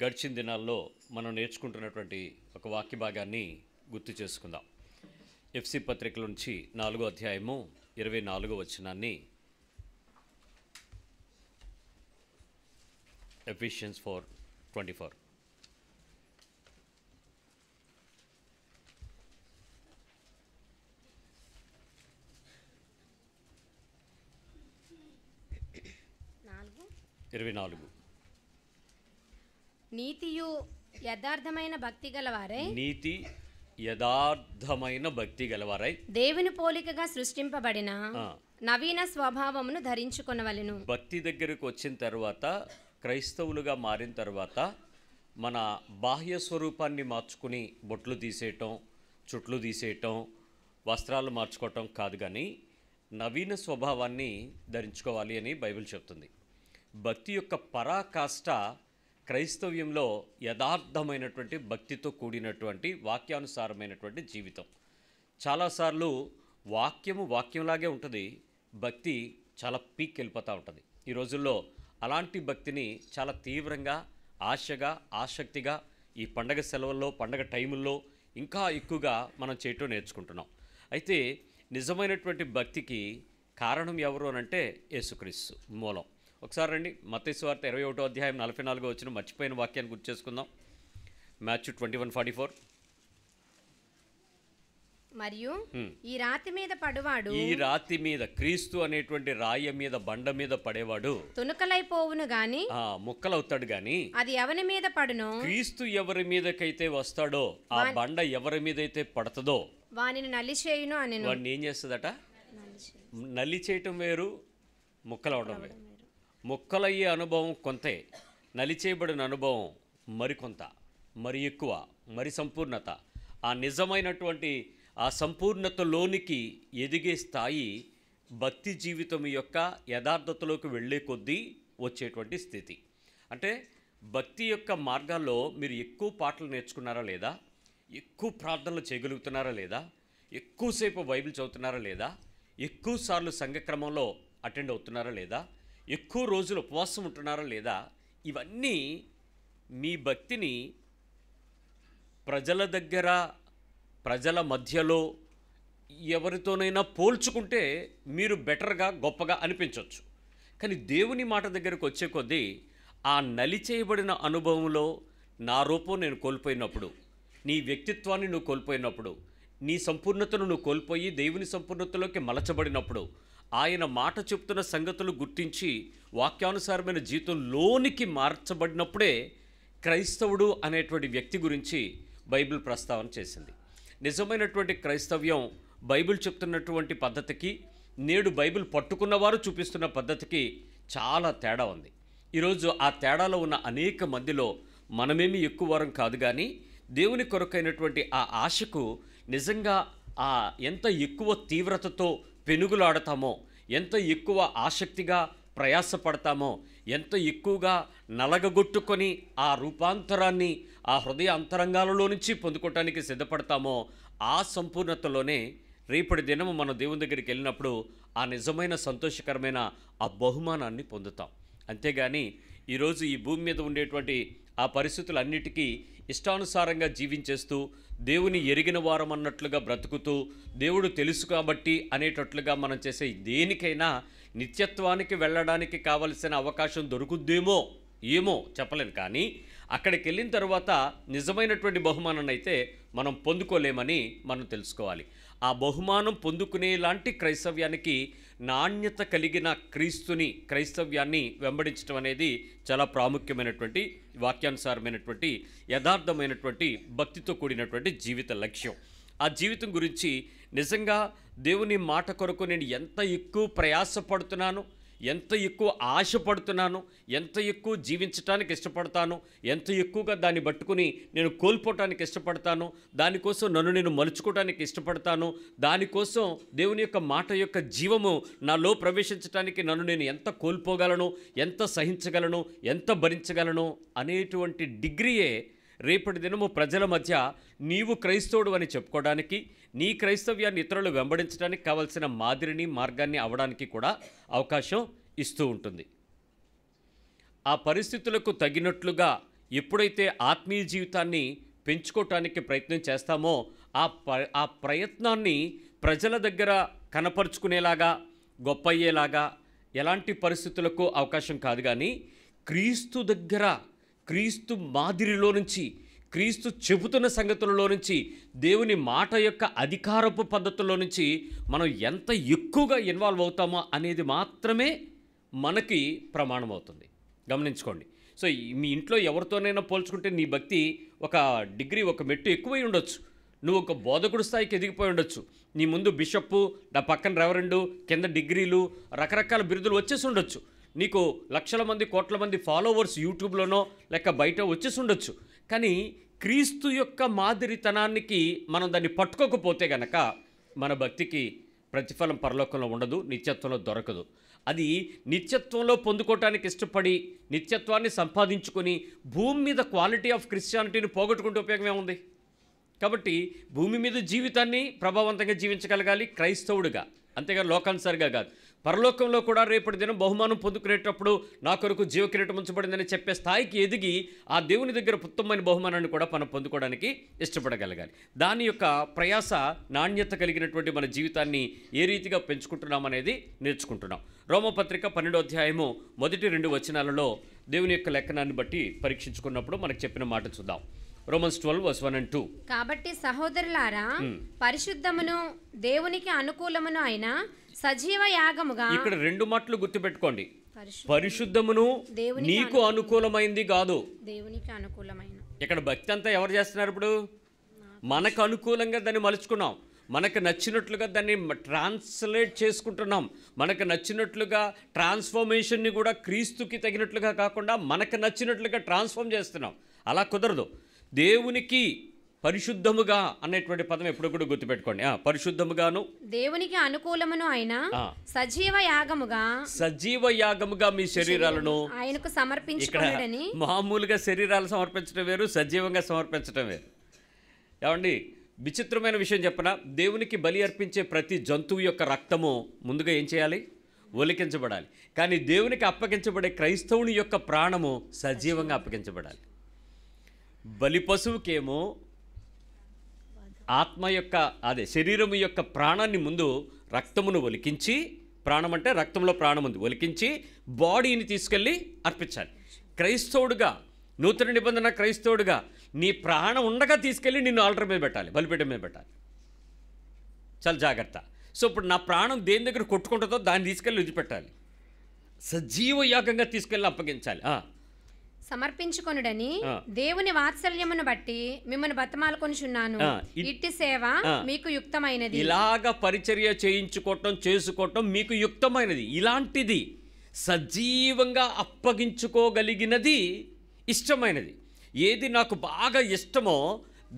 గడిచిన దినాల్లో మనం నేర్చుకుంటున్నటువంటి ఒక వాక్య భాగాన్ని గుర్తు చేసుకుందాం ఎఫ్సి పత్రిక నుంచి నాలుగో అధ్యాయము ఇరవై నాలుగో వచనాన్ని ఎఫిషియన్స్ ఫోర్ ట్వంటీ ఫోర్ ఇరవై నాలుగు నీతియు యథార్థమైన భక్తి గలవారే నీతి యథార్థమైన భక్తి గలవారై దేవుని పోలికగా సృష్టింపబడిన నవీన స్వభావమును ధరించుకొనవలెను భక్తి దగ్గరకు వచ్చిన తర్వాత క్రైస్తవులుగా మారిన తర్వాత మన బాహ్య స్వరూపాన్ని మార్చుకుని బొట్లు తీసేయటం చుట్లు తీసేయటం వస్త్రాలు మార్చుకోవటం కాదు కానీ నవీన స్వభావాన్ని ధరించుకోవాలి అని బైబిల్ చెప్తుంది భక్తి యొక్క పరాకాష్ట క్రైస్తవ్యంలో యథార్థమైనటువంటి భక్తితో కూడినటువంటి వాక్యానుసారమైనటువంటి జీవితం చాలాసార్లు వాక్యము వాక్యంలాగే ఉంటుంది భక్తి చాలా పీక్ వెళ్ళిపోతూ ఉంటుంది ఈ రోజుల్లో అలాంటి భక్తిని చాలా తీవ్రంగా ఆశగా ఆసక్తిగా ఈ పండగ సెలవుల్లో పండగ టైముల్లో ఇంకా ఎక్కువగా మనం చేయటం నేర్చుకుంటున్నాం అయితే నిజమైనటువంటి భక్తికి కారణం ఎవరు అనంటే యేసుక్రీస్తు మూలం ఒకసారి రండి మతేశ్వార్త ఇరవై ఒకటో అధ్యాయం నలభై నాలుగో వచ్చిన మర్చిపోయిన వాక్యాన్ని గుర్తు చేసుకుందాం Matthew twenty one forty four మరియు ఈ రాతి మీద పడువాడు ఈ రాతి మీద క్రీస్తు అనేటువంటి రాయ మీద బండ మీద పడేవాడు తునకలైపోవును గాని ఆ ముక్కలవుతాడు గాని అది ఎవరి మీద పడును క్రీస్తు ఎవరి మీదకైతే వస్తాడో ఆ బండ ఎవరి మీద అయితే పడుతుందో వానిని నలిచేయును అని వాడిని ఏం చేస్తుందట నలిచేయటం వేరు వేరు ముక్కలవడం వేరు మొక్కలయ్యే అనుభవం కొంతే నలిచేయబడిన అనుభవం మరికొంత మరి ఎక్కువ మరి సంపూర్ణత ఆ నిజమైనటువంటి ఆ సంపూర్ణతలోనికి ఎదిగే స్థాయి భక్తి జీవితం యొక్క యథార్థతలోకి వెళ్ళే కొద్దీ వచ్చేటువంటి స్థితి అంటే భక్తి యొక్క మార్గాల్లో మీరు ఎక్కువ పాటలు నేర్చుకున్నారా లేదా ఎక్కువ ప్రార్థనలు చేయగలుగుతున్నారా లేదా ఎక్కువసేపు బైబిల్ చదువుతున్నారా లేదా ఎక్కువసార్లు సంఘక్రమంలో అటెండ్ అవుతున్నారా లేదా ఎక్కువ రోజులు ఉపవాసం ఉంటున్నారా లేదా ఇవన్నీ మీ భక్తిని ప్రజల దగ్గర ప్రజల మధ్యలో ఎవరితోనైనా పోల్చుకుంటే మీరు బెటర్గా గొప్పగా అనిపించవచ్చు కానీ దేవుని మాట దగ్గరకు వచ్చే కొద్దీ ఆ నలి చేయబడిన అనుభవంలో నా రూపం నేను కోల్పోయినప్పుడు నీ వ్యక్తిత్వాన్ని నువ్వు కోల్పోయినప్పుడు నీ సంపూర్ణతను నువ్వు కోల్పోయి దేవుని సంపూర్ణతలోకి మలచబడినప్పుడు ఆయన మాట చెప్తున్న సంగతులు గుర్తించి వాక్యానుసారమైన జీవితంలోనికి మార్చబడినప్పుడే క్రైస్తవుడు అనేటువంటి వ్యక్తి గురించి బైబిల్ ప్రస్తావన చేసింది నిజమైనటువంటి క్రైస్తవ్యం బైబిల్ చెప్తున్నటువంటి పద్ధతికి నేడు బైబిల్ పట్టుకున్నవారు చూపిస్తున్న పద్ధతికి చాలా తేడా ఉంది ఈరోజు ఆ తేడాలో ఉన్న అనేక మందిలో మనమేమి ఎక్కువ వారం కాదు కానీ దేవుని కొరకైనటువంటి ఆ ఆశకు నిజంగా ఆ ఎంత ఎక్కువ తీవ్రతతో పెనుగులాడతామో ఎంత ఎక్కువ ఆసక్తిగా ప్రయాసపడతామో ఎంత ఎక్కువగా నలగగొట్టుకొని ఆ రూపాంతరాన్ని ఆ హృదయ అంతరంగాలలో నుంచి పొందుకోవటానికి సిద్ధపడతామో ఆ సంపూర్ణతలోనే రేపటి దినము మనం దేవుని దగ్గరికి వెళ్ళినప్పుడు ఆ నిజమైన సంతోషకరమైన ఆ బహుమానాన్ని పొందుతాం అంతేగాని ఈరోజు ఈ భూమి మీద ఉండేటువంటి ఆ పరిస్థితులన్నిటికీ ఇష్టానుసారంగా జీవించేస్తూ దేవుని ఎరిగిన వారం అన్నట్లుగా బ్రతుకుతూ దేవుడు తెలుసు కాబట్టి అనేటట్లుగా మనం చేసే దేనికైనా నిత్యత్వానికి వెళ్ళడానికి కావలసిన అవకాశం దొరుకుద్దేమో ఏమో చెప్పలేను కానీ అక్కడికి వెళ్ళిన తర్వాత నిజమైనటువంటి బహుమానం అయితే మనం పొందుకోలేమని మనం తెలుసుకోవాలి ఆ బహుమానం పొందుకునేలాంటి క్రైస్తవ్యానికి నాణ్యత కలిగిన క్రీస్తుని క్రైస్తవ్యాన్ని వెంబడించడం అనేది చాలా ప్రాముఖ్యమైనటువంటి వాక్యానుసారమైనటువంటి యథార్థమైనటువంటి భక్తితో కూడినటువంటి జీవిత లక్ష్యం ఆ జీవితం గురించి నిజంగా దేవుని మాట కొరకు నేను ఎంత ఎక్కువ ప్రయాసపడుతున్నాను ఎంత ఎక్కువ ఆశపడుతున్నాను ఎంత ఎక్కువ జీవించటానికి ఇష్టపడతాను ఎంత ఎక్కువగా దాన్ని పట్టుకుని నేను కోల్పోవటానికి ఇష్టపడతాను దానికోసం నన్ను నేను మలుచుకోవటానికి ఇష్టపడతాను దానికోసం దేవుని యొక్క మాట యొక్క జీవము నాలో ప్రవేశించడానికి నన్ను నేను ఎంత కోల్పోగలను ఎంత సహించగలను ఎంత భరించగలను అనేటువంటి డిగ్రీయే రేపటి దినము ప్రజల మధ్య నీవు క్రైస్తవుడు అని చెప్పుకోవడానికి నీ క్రైస్తవ్యాన్ని ఇతరులు వెంబడించడానికి కావలసిన మాదిరిని మార్గాన్ని అవడానికి కూడా అవకాశం ఇస్తూ ఉంటుంది ఆ పరిస్థితులకు తగినట్లుగా ఎప్పుడైతే ఆత్మీయ జీవితాన్ని పెంచుకోవటానికి ప్రయత్నం చేస్తామో ఆ ప ఆ ప్రయత్నాన్ని ప్రజల దగ్గర కనపరుచుకునేలాగా గొప్ప అయ్యేలాగా ఎలాంటి పరిస్థితులకు అవకాశం కాదు కానీ క్రీస్తు దగ్గర క్రీస్తు మాదిరిలో నుంచి క్రీస్తు చెబుతున్న సంగతులలో నుంచి దేవుని మాట యొక్క అధికారపు పద్ధతుల్లో నుంచి మనం ఎంత ఎక్కువగా ఇన్వాల్వ్ అవుతామో అనేది మాత్రమే మనకి ప్రమాణం అవుతుంది గమనించుకోండి సో మీ ఇంట్లో ఎవరితోనైనా పోల్చుకుంటే నీ భక్తి ఒక డిగ్రీ ఒక మెట్టు ఎక్కువై ఉండొచ్చు నువ్వు ఒక బోధకుడు స్థాయికి ఎదిగిపోయి ఉండొచ్చు నీ ముందు బిషప్పు నా పక్కన రెవరెండు కింద డిగ్రీలు రకరకాల బిరుదులు వచ్చేసి ఉండొచ్చు నీకు లక్షల మంది కోట్ల మంది ఫాలోవర్స్ యూట్యూబ్లోనో లేక బయట వచ్చేసి ఉండొచ్చు కానీ క్రీస్తు యొక్క మాదిరితనానికి మనం దాన్ని పట్టుకోకపోతే గనక మన భక్తికి ప్రతిఫలం పరలోకంలో ఉండదు నిత్యత్వంలో దొరకదు అది నిత్యత్వంలో పొందుకోవటానికి ఇష్టపడి నిత్యత్వాన్ని సంపాదించుకొని భూమి మీద క్వాలిటీ ఆఫ్ క్రిస్టియానిటీని పోగొట్టుకుంటే ఉపయోగమే ఉంది కాబట్టి భూమి మీద జీవితాన్ని ప్రభావవంతంగా జీవించగలగాలి క్రైస్తవుడిగా అంతేగా లోకానుసారిగా కాదు పరలోకంలో కూడా రేపటి దినం బహుమానం పొందుకునేటప్పుడు నా కొరకు జీవకిరీటం ఉంచబడిందని చెప్పే స్థాయికి ఎదిగి ఆ దేవుని దగ్గర ఉత్తమమైన బహుమానాన్ని కూడా మనం పొందుకోవడానికి ఇష్టపడగలగాలి దాని యొక్క ప్రయాస నాణ్యత కలిగినటువంటి మన జీవితాన్ని ఏ రీతిగా పెంచుకుంటున్నాం అనేది నేర్చుకుంటున్నాం రోమపత్రిక పన్నెండో అధ్యాయము మొదటి రెండు వచనాలలో దేవుని యొక్క లెక్కనాన్ని బట్టి పరీక్షించుకున్నప్పుడు మనకు చెప్పిన మాట చూద్దాం Romans twelve verse one and two కాబట్టి సహోదరులారా పరిశుద్ధమును దేవునికి అనుకూలమును అయినా సజీవ యాగముగా ఇక్కడ రెండు మాటలు గుర్తుపెట్టుకోండి పరిశుద్ధమును నీకు అనుకూలమైంది కాదు దేవునికి అనుకూలమైన ఇక్కడ భక్తి అంతా ఎవరు చేస్తున్నారు ఇప్పుడు మనకు అనుకూలంగా దాన్ని మలుచుకున్నాం మనకు నచ్చినట్లుగా దాన్ని ట్రాన్స్లేట్ చేసుకుంటున్నాం మనకు నచ్చినట్లుగా ట్రాన్స్ఫర్మేషన్ని కూడా క్రీస్తుకి తగినట్లుగా కాకుండా మనకు నచ్చినట్లుగా ట్రాన్స్ఫార్మ్ చేస్తున్నాం అలా కుదరదు దేవునికి పరిశుద్ధముగా అనేటువంటి పదం ఎప్పుడు కూడా గుర్తుపెట్టుకోండి పరిశుద్ధముగాను దేవునికి అనుకూలమును ఆయన సజీవ యాగముగా సజీవ యాగముగా మీ శరీరాలను ఆయనకు సమర్పించుకోడని మామూలుగా శరీరాలు సమర్పించడం వేరు సజీవంగా సమర్పించడం వేరు ఏమండి విచిత్రమైన విషయం చెప్పిన దేవునికి బలి అర్పించే ప్రతి జంతువు యొక్క రక్తము ముందుగా ఏం చేయాలి ఒలికించబడాలి కానీ దేవునికి అప్పగించబడే క్రైస్తవుని యొక్క ప్రాణము సజీవంగా అప్పగించబడాలి బలి పశువుకేమో ఆత్మ యొక్క అదే శరీరం యొక్క ప్రాణాన్ని ముందు రక్తమును ఒలికించి ప్రాణం అంటే రక్తంలో ప్రాణం ఉంది ఒలికించి బాడీని తీసుకెళ్ళి అర్పించాలి క్రైస్తవుడుగా నూతన నిబంధన క్రైస్తవుడుగా నీ ప్రాణం ఉండగా తీసుకెళ్ళి నిన్ను ఆల్టర్ మీద పెట్టాలి బలిపీఠం మీద పెట్టాలి చాలా జాగ్రత్త సో ఇప్పుడు నా ప్రాణం దేని దగ్గర కొట్టుకుంటుందో దాన్ని తీసుకెళ్ళి వదిలిపెట్టాలి సజీవ యోగంగా తీసుకెళ్ళి అప్పగించాలి సమర్పించుకొనుడని దేవుని వాత్సల్యమును బట్టి మిమ్మల్ని బతమాలకొనిచున్నాను ఇట్టి సేవ మీకు యుక్తమైనది ఇలాగ పరిచర్య చేయించుకోవటం చేసుకోవటం మీకు యుక్తమైనది ఇలాంటిది సజీవంగా అప్పగించుకోగలిగినది ఇష్టమైనది ఏది నాకు బాగా ఇష్టమో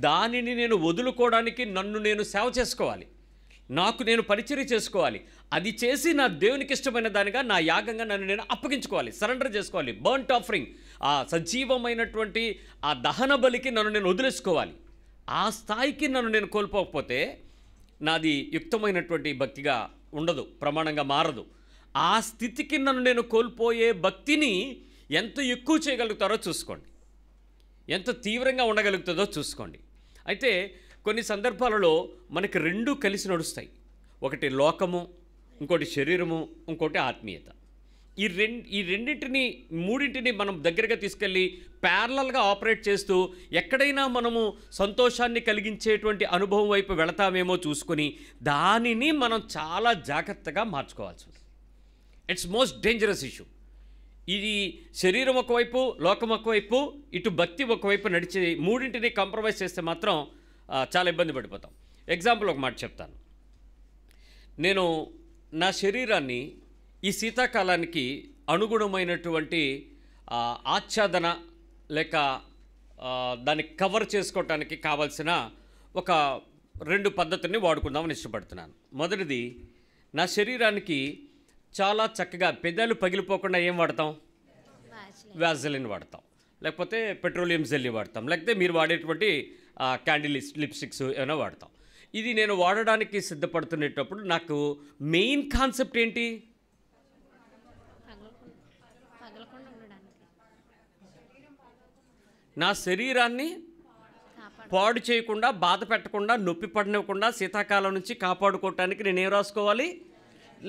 దానిని నేను వదులుకోవడానికి నన్ను నేను సేవ చేసుకోవాలి నాకు నేను పరిచర్య చేసుకోవాలి అది చేసి నా దేవునికి ఇష్టమైన దానిగా నా యాగంగా నన్ను నేను అప్పగించుకోవాలి సరెండర్ చేసుకోవాలి బర్న్ ఆఫరింగ్ ఆ సజీవమైనటువంటి ఆ దహన బలికి నన్ను నేను వదిలేసుకోవాలి ఆ స్థాయికి నన్ను నేను కోల్పోకపోతే నాది యుక్తమైనటువంటి భక్తిగా ఉండదు ప్రమాణంగా మారదు ఆ స్థితికి నన్ను నేను కోల్పోయే భక్తిని ఎంత ఎక్కువ చేయగలుగుతారో చూసుకోండి ఎంత తీవ్రంగా ఉండగలుగుతుందో చూసుకోండి అయితే కొన్ని సందర్భాలలో మనకి రెండూ కలిసి నడుస్తాయి ఒకటి లోకము ఇంకోటి శరీరము ఇంకోటి ఆత్మీయత ఈ రెండు ఈ రెండింటిని మూడింటిని మనం దగ్గరగా తీసుకెళ్ళి ప్యారలల్గా ఆపరేట్ చేస్తూ ఎక్కడైనా మనము సంతోషాన్ని కలిగించేటువంటి అనుభవం వైపు వెళతామేమో చూసుకొని దానిని మనం చాలా జాగ్రత్తగా మార్చుకోవాల్సి ఉంది ఇట్స్ మోస్ట్ డేంజరస్ ఇష్యూ ఇది శరీరం ఒకవైపు లోకం ఒకవైపు ఇటు భక్తి ఒకవైపు నడిచే మూడింటిని కాంప్రమైజ్ చేస్తే మాత్రం చాలా ఇబ్బంది పడిపోతాం ఎగ్జాంపుల్ ఒక మాట చెప్తాను నేను నా శరీరాన్ని ఈ శీతాకాలానికి అనుగుణమైనటువంటి ఆచ్ఛాదన లేక దాన్ని కవర్ చేసుకోవటానికి కావలసిన ఒక రెండు పద్ధతుల్ని వాడుకుందామని ఇష్టపడుతున్నాను మొదటిది నా శరీరానికి చాలా చక్కగా పెదాలు పగిలిపోకుండా ఏం వాడతాం వ్యాజలిన్ వాడతాం లేకపోతే పెట్రోలియం జెల్లీ వాడతాం లేకపోతే మీరు వాడేటువంటి క్యాండిల్ లిప్స్టిక్స్ ఏమైనా వాడతాం ఇది నేను వాడడానికి సిద్ధపడుతున్నప్పుడు నాకు మెయిన్ కాన్సెప్ట్ ఏంటి నా శరీరాన్ని పాడు చేయకుండా బాధ పెట్టకుండా నొప్పి పడనివ్వకుండా శీతాకాలం నుంచి కాపాడుకోవటానికి నేనేం రాసుకోవాలి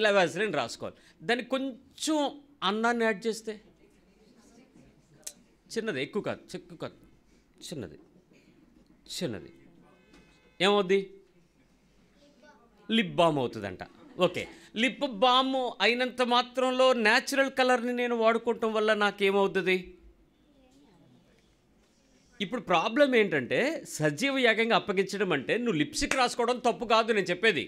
లెవాజిలిన్ రాసుకోవాలి దానికి కొంచెం అన్నాన్ని యాడ్ చేస్తే చిన్నది ఎక్కువ కాదు ఎక్కువ కాదు చిన్నది చిన్నది ఏమవుద్ది లిప్ బామ్ అవుతుందంట ఓకే లిప్ బామ్ అయినంత మాత్రంలో న్యాచురల్ కలర్ని నేను వాడుకోవటం వల్ల నాకేమవుతుంది ఇప్పుడు ప్రాబ్లం ఏంటంటే సజీవ యాగంగా అప్పగించడం అంటే నువ్వు లిప్స్టిక్ రాసుకోవడం తప్పు కాదు నేను చెప్పేది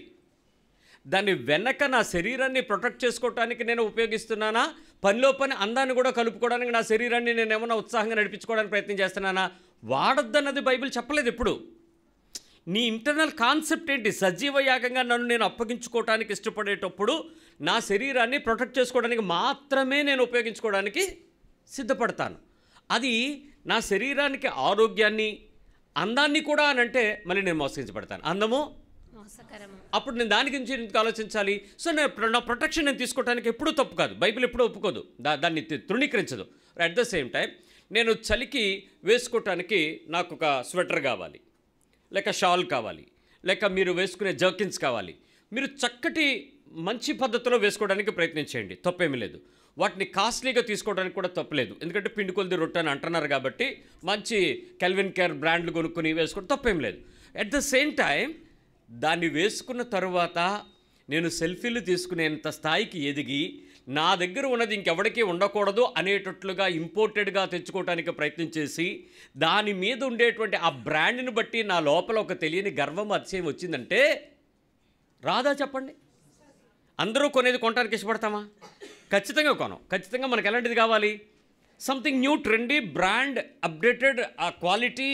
దాని వెనక నా శరీరాన్ని ప్రొటెక్ట్ చేసుకోవడానికి నేను ఉపయోగిస్తున్నానా పనిలో పని అందాన్ని కూడా కలుపుకోవడానికి నా శరీరాన్ని నేను ఏమైనా ఉత్సాహంగా నడిపించుకోవడానికి ప్రయత్నం చేస్తున్నానా వాడొద్దన్నది బైబిల్ చెప్పలేదు ఇప్పుడు నీ ఇంటర్నల్ కాన్సెప్ట్ ఏంటి సజీవ యాగంగా నన్ను నేను అప్పగించుకోవడానికి ఇష్టపడేటప్పుడు నా శరీరాన్ని ప్రొటెక్ట్ చేసుకోవడానికి మాత్రమే నేను ఉపయోగించుకోవడానికి సిద్ధపడతాను అది నా శరీరానికి ఆరోగ్యాన్ని అందాన్ని కూడా అని అంటే మళ్ళీ నేను మోసగించబడతాను అందము అప్పుడు నేను దాని గురించి ఎందుకు ఆలోచించాలి సో నేను నా ప్రొటెక్షన్ నేను తీసుకోవడానికి ఎప్పుడూ తప్పు కాదు బైబిల్ ఎప్పుడూ ఒప్పుకోదు దా దాన్ని తృణీకరించదు అట్ ద సేమ్ టైం నేను చలికి వేసుకోవటానికి నాకు ఒక స్వెటర్ కావాలి లేక షాల్ కావాలి లేక మీరు వేసుకునే జర్కిన్స్ కావాలి మీరు చక్కటి మంచి పద్ధతిలో వేసుకోవడానికి ప్రయత్నించేయండి తప్పేమీ లేదు వాటిని కాస్ట్లీగా తీసుకోవడానికి కూడా తప్పలేదు ఎందుకంటే పిండి కొలిది రొట్టె అని అంటున్నారు కాబట్టి మంచి కెల్విన్ కేర్ బ్రాండ్లు కొనుక్కొని వేసుకోవడం తప్పేం లేదు అట్ ద సేమ్ టైం దాన్ని వేసుకున్న తర్వాత నేను సెల్ఫీలు తీసుకునేంత స్థాయికి ఎదిగి నా దగ్గర ఉన్నది ఇంకెవడికి ఉండకూడదు అనేటట్లుగా ఇంపోర్టెడ్గా తెచ్చుకోవడానికి ప్రయత్నం చేసి దాని మీద ఉండేటువంటి ఆ బ్రాండ్ని బట్టి నా లోపల ఒక తెలియని గర్వం అతిశయం వచ్చిందంటే రాదా చెప్పండి అందరూ కొనేది కొనడానికి ఇష్టపడతామా ఖచ్చితంగా కొనం ఖచ్చితంగా మనకు ఎలాంటిది కావాలి something new trendy brand updated uh quality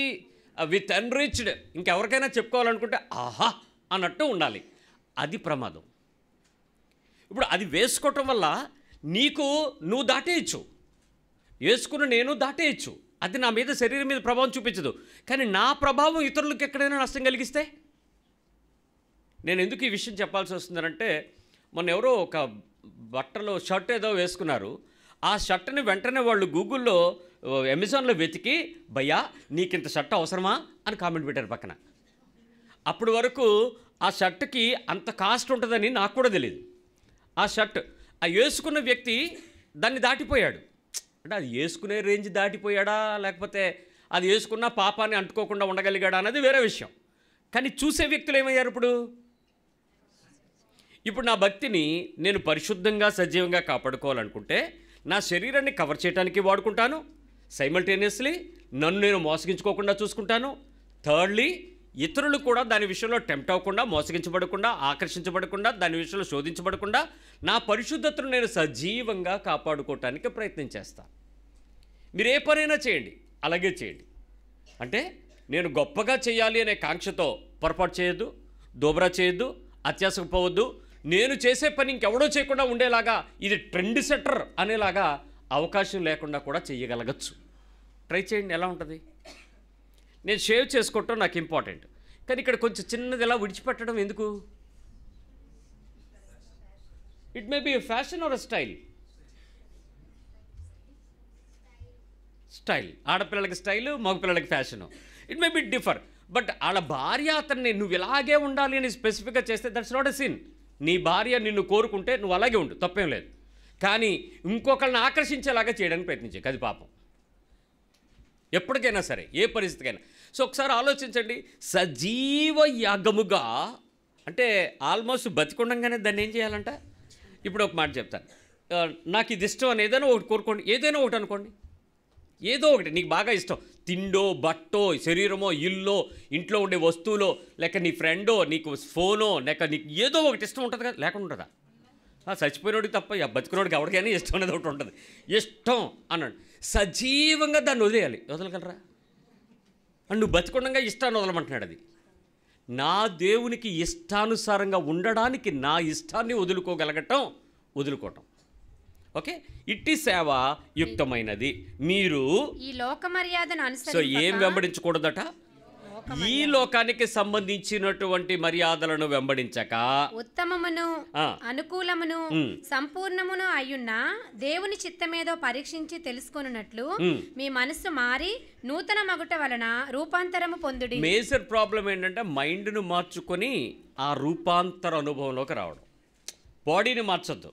with enriched ఇంకెవరికైనా చెప్పుకోవాలనుకుంటే ఆహా అన్నట్టు ఉండాలి అది ప్రమాదం ఇప్పుడు అది వేసుకోవటం వల్ల నీకు నువ్వు దాటేయచ్చు వేసుకున్న నేను దాటేయచ్చు అది నా మీద శరీరం మీద ప్రభావం చూపించదు కానీ నా ప్రభావం ఇతరులకు ఎక్కడైనా నష్టం కలిగిస్తే నేను ఎందుకు ఈ విషయం చెప్పాల్సి వస్తుందంటే మొన్న ఎవరో ఒక బట్టలో షర్ట్ ఏదో వేసుకున్నారు ఆ షర్ట్ని వెంటనే వాళ్ళు గూగుల్లో అమెజాన్లో వెతికి భయ్యా నీకు ఇంత షర్ట్ అవసరమా అని కామెంట్ పెట్టారు పక్కన అప్పటి వరకు ఆ షర్ట్కి అంత కాస్ట్ ఉంటుందని నాకు కూడా తెలియదు ఆ షర్ట్ ఆ వేసుకున్న వ్యక్తి దాన్ని దాటిపోయాడు అంటే అది వేసుకునే రేంజ్ దాటిపోయాడా లేకపోతే అది వేసుకున్న పాపాన్ని అంటుకోకుండా ఉండగలిగాడా అన్నది వేరే విషయం కానీ చూసే వ్యక్తులు ఏమయ్యారు ఇప్పుడు ఇప్పుడు నా భక్తిని నేను పరిశుద్ధంగా సజీవంగా కాపాడుకోవాలనుకుంటే నా శరీరాన్ని కవర్ చేయడానికి వాడుకుంటాను సైమల్టేనియస్లీ నన్ను నేను మోసగించుకోకుండా చూసుకుంటాను థర్డ్లీ ఇతరులు కూడా దాని విషయంలో టెంప్ట్ అవ్వకుండా మోసగించబడకుండా ఆకర్షించబడకుండా దాని విషయంలో శోధించబడకుండా నా పరిశుద్ధతను నేను సజీవంగా కాపాడుకోవటానికి ప్రయత్నం చేస్తాను మీరు ఏ పనైనా చేయండి అలాగే చేయండి అంటే నేను గొప్పగా చేయాలి అనే కాంక్షతో పొరపాటు చేయొద్దు దోబరా చేయొద్దు అత్యాసకపోవద్దు పోవద్దు నేను చేసే పని ఇంకెవడో చేయకుండా ఉండేలాగా ఇది ట్రెండ్ సెటర్ అనేలాగా అవకాశం లేకుండా కూడా చేయగలగచ్చు ట్రై చేయండి ఎలా ఉంటుంది నేను షేవ్ చేసుకోవటం నాకు ఇంపార్టెంట్ కానీ ఇక్కడ కొంచెం చిన్నది ఎలా విడిచిపెట్టడం ఎందుకు it may be fashion or style style ఆడపిల్లలకి స్టైల్ మగపిల్లలకి fashion it may be differ but వాళ్ళ భార్య అతన్ని నువ్వు ఇలాగే ఉండాలి అని స్పెసిఫిక్గా చేస్తే దట్స్ నాట్ ఎ సీన్ నీ భార్య నిన్ను కోరుకుంటే నువ్వు అలాగే ఉండు తప్పేం లేదు కానీ ఇంకొకళ్ళని ఆకర్షించేలాగా చేయడానికి ప్రయత్నించే కది పాపం ఎప్పటికైనా సరే ఏ పరిస్థితికైనా సో ఒకసారి ఆలోచించండి సజీవ యాగముగా అంటే ఆల్మోస్ట్ బతికుండగానే దాన్ని ఏం చేయాలంట ఇప్పుడు ఒక మాట చెప్తాను నాకు ఇది ఇష్టం అని ఏదైనా ఒకటి కోరుకోండి ఏదైనా ఒకటి అనుకోండి ఏదో ఒకటి నీకు బాగా ఇష్టం తిండో బట్టో శరీరమో ఇల్లో ఇంట్లో ఉండే వస్తువులో లేక నీ ఫ్రెండో నీకు ఫోనో లేక నీకు ఏదో ఒకటి ఇష్టం ఉంటుంది కదా లేకుండా ఉంటుందా చచ్చిపోయినోడికి తప్ప బతికినోడికి ఎవరికైనా ఇష్టం అనేది ఒకటి ఉంటుంది ఇష్టం అన్నాడు సజీవంగా దాన్ని వదిలేయాలి వదలగలరా అండ్ నువ్వు బతికుండగా ఇష్టాన్ని వదలమంటున్నాడు అది నా దేవునికి ఇష్టానుసారంగా ఉండడానికి నా ఇష్టాన్ని వదులుకోగలగటం వదులుకోవటం ఓకే ఇట్టి సేవ యుక్తమైనది మీరు ఈ లోక మర్యాదను సో ఏం వెంబడించకూడదట ఈ లోకానికి సంబంధించినటువంటి మర్యాదలను వెంబడించక ఉత్తమమును అనుకూలమును సంపూర్ణమును అయ్యున్న దేవుని చిత్తమేదో పరీక్షించి తెలుసుకున్నట్లు మీ మనసు మారి నూతన మగుట వలన రూపాంతరము పొందుడి మేజర్ ప్రాబ్లం ఏంటంటే మైండ్ను మార్చుకొని ఆ రూపాంతర అనుభవంలోకి రావడం బాడీని మార్చొద్దు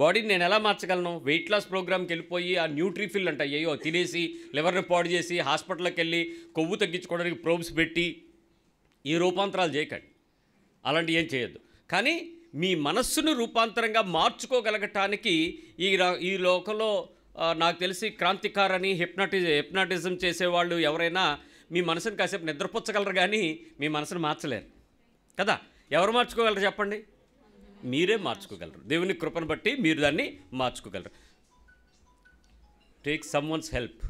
బాడీని నేను ఎలా మార్చగలను వెయిట్ లాస్ ప్రోగ్రామ్కి వెళ్ళిపోయి ఆ ఫిల్ అంట అయ్యో తినేసి లివర్ని పాడు చేసి హాస్పిటల్కి వెళ్ళి కొవ్వు తగ్గించుకోవడానికి ప్రోబ్స్ పెట్టి ఈ రూపాంతరాలు చేయకండి అలాంటివి ఏం చేయొద్దు కానీ మీ మనస్సును రూపాంతరంగా మార్చుకోగలగటానికి ఈ ఈ లోకంలో నాకు తెలిసి క్రాంతికారని హిప్నాటిజ్ హిప్నాటిజం చేసేవాళ్ళు ఎవరైనా మీ మనసుని కాసేపు నిద్రపుచ్చగలరు కానీ మీ మనసును మార్చలేరు కదా ఎవరు మార్చుకోగలరు చెప్పండి మీరే మార్చుకోగలరు దేవుని కృపను బట్టి మీరు దాన్ని మార్చుకోగలరు take someone's help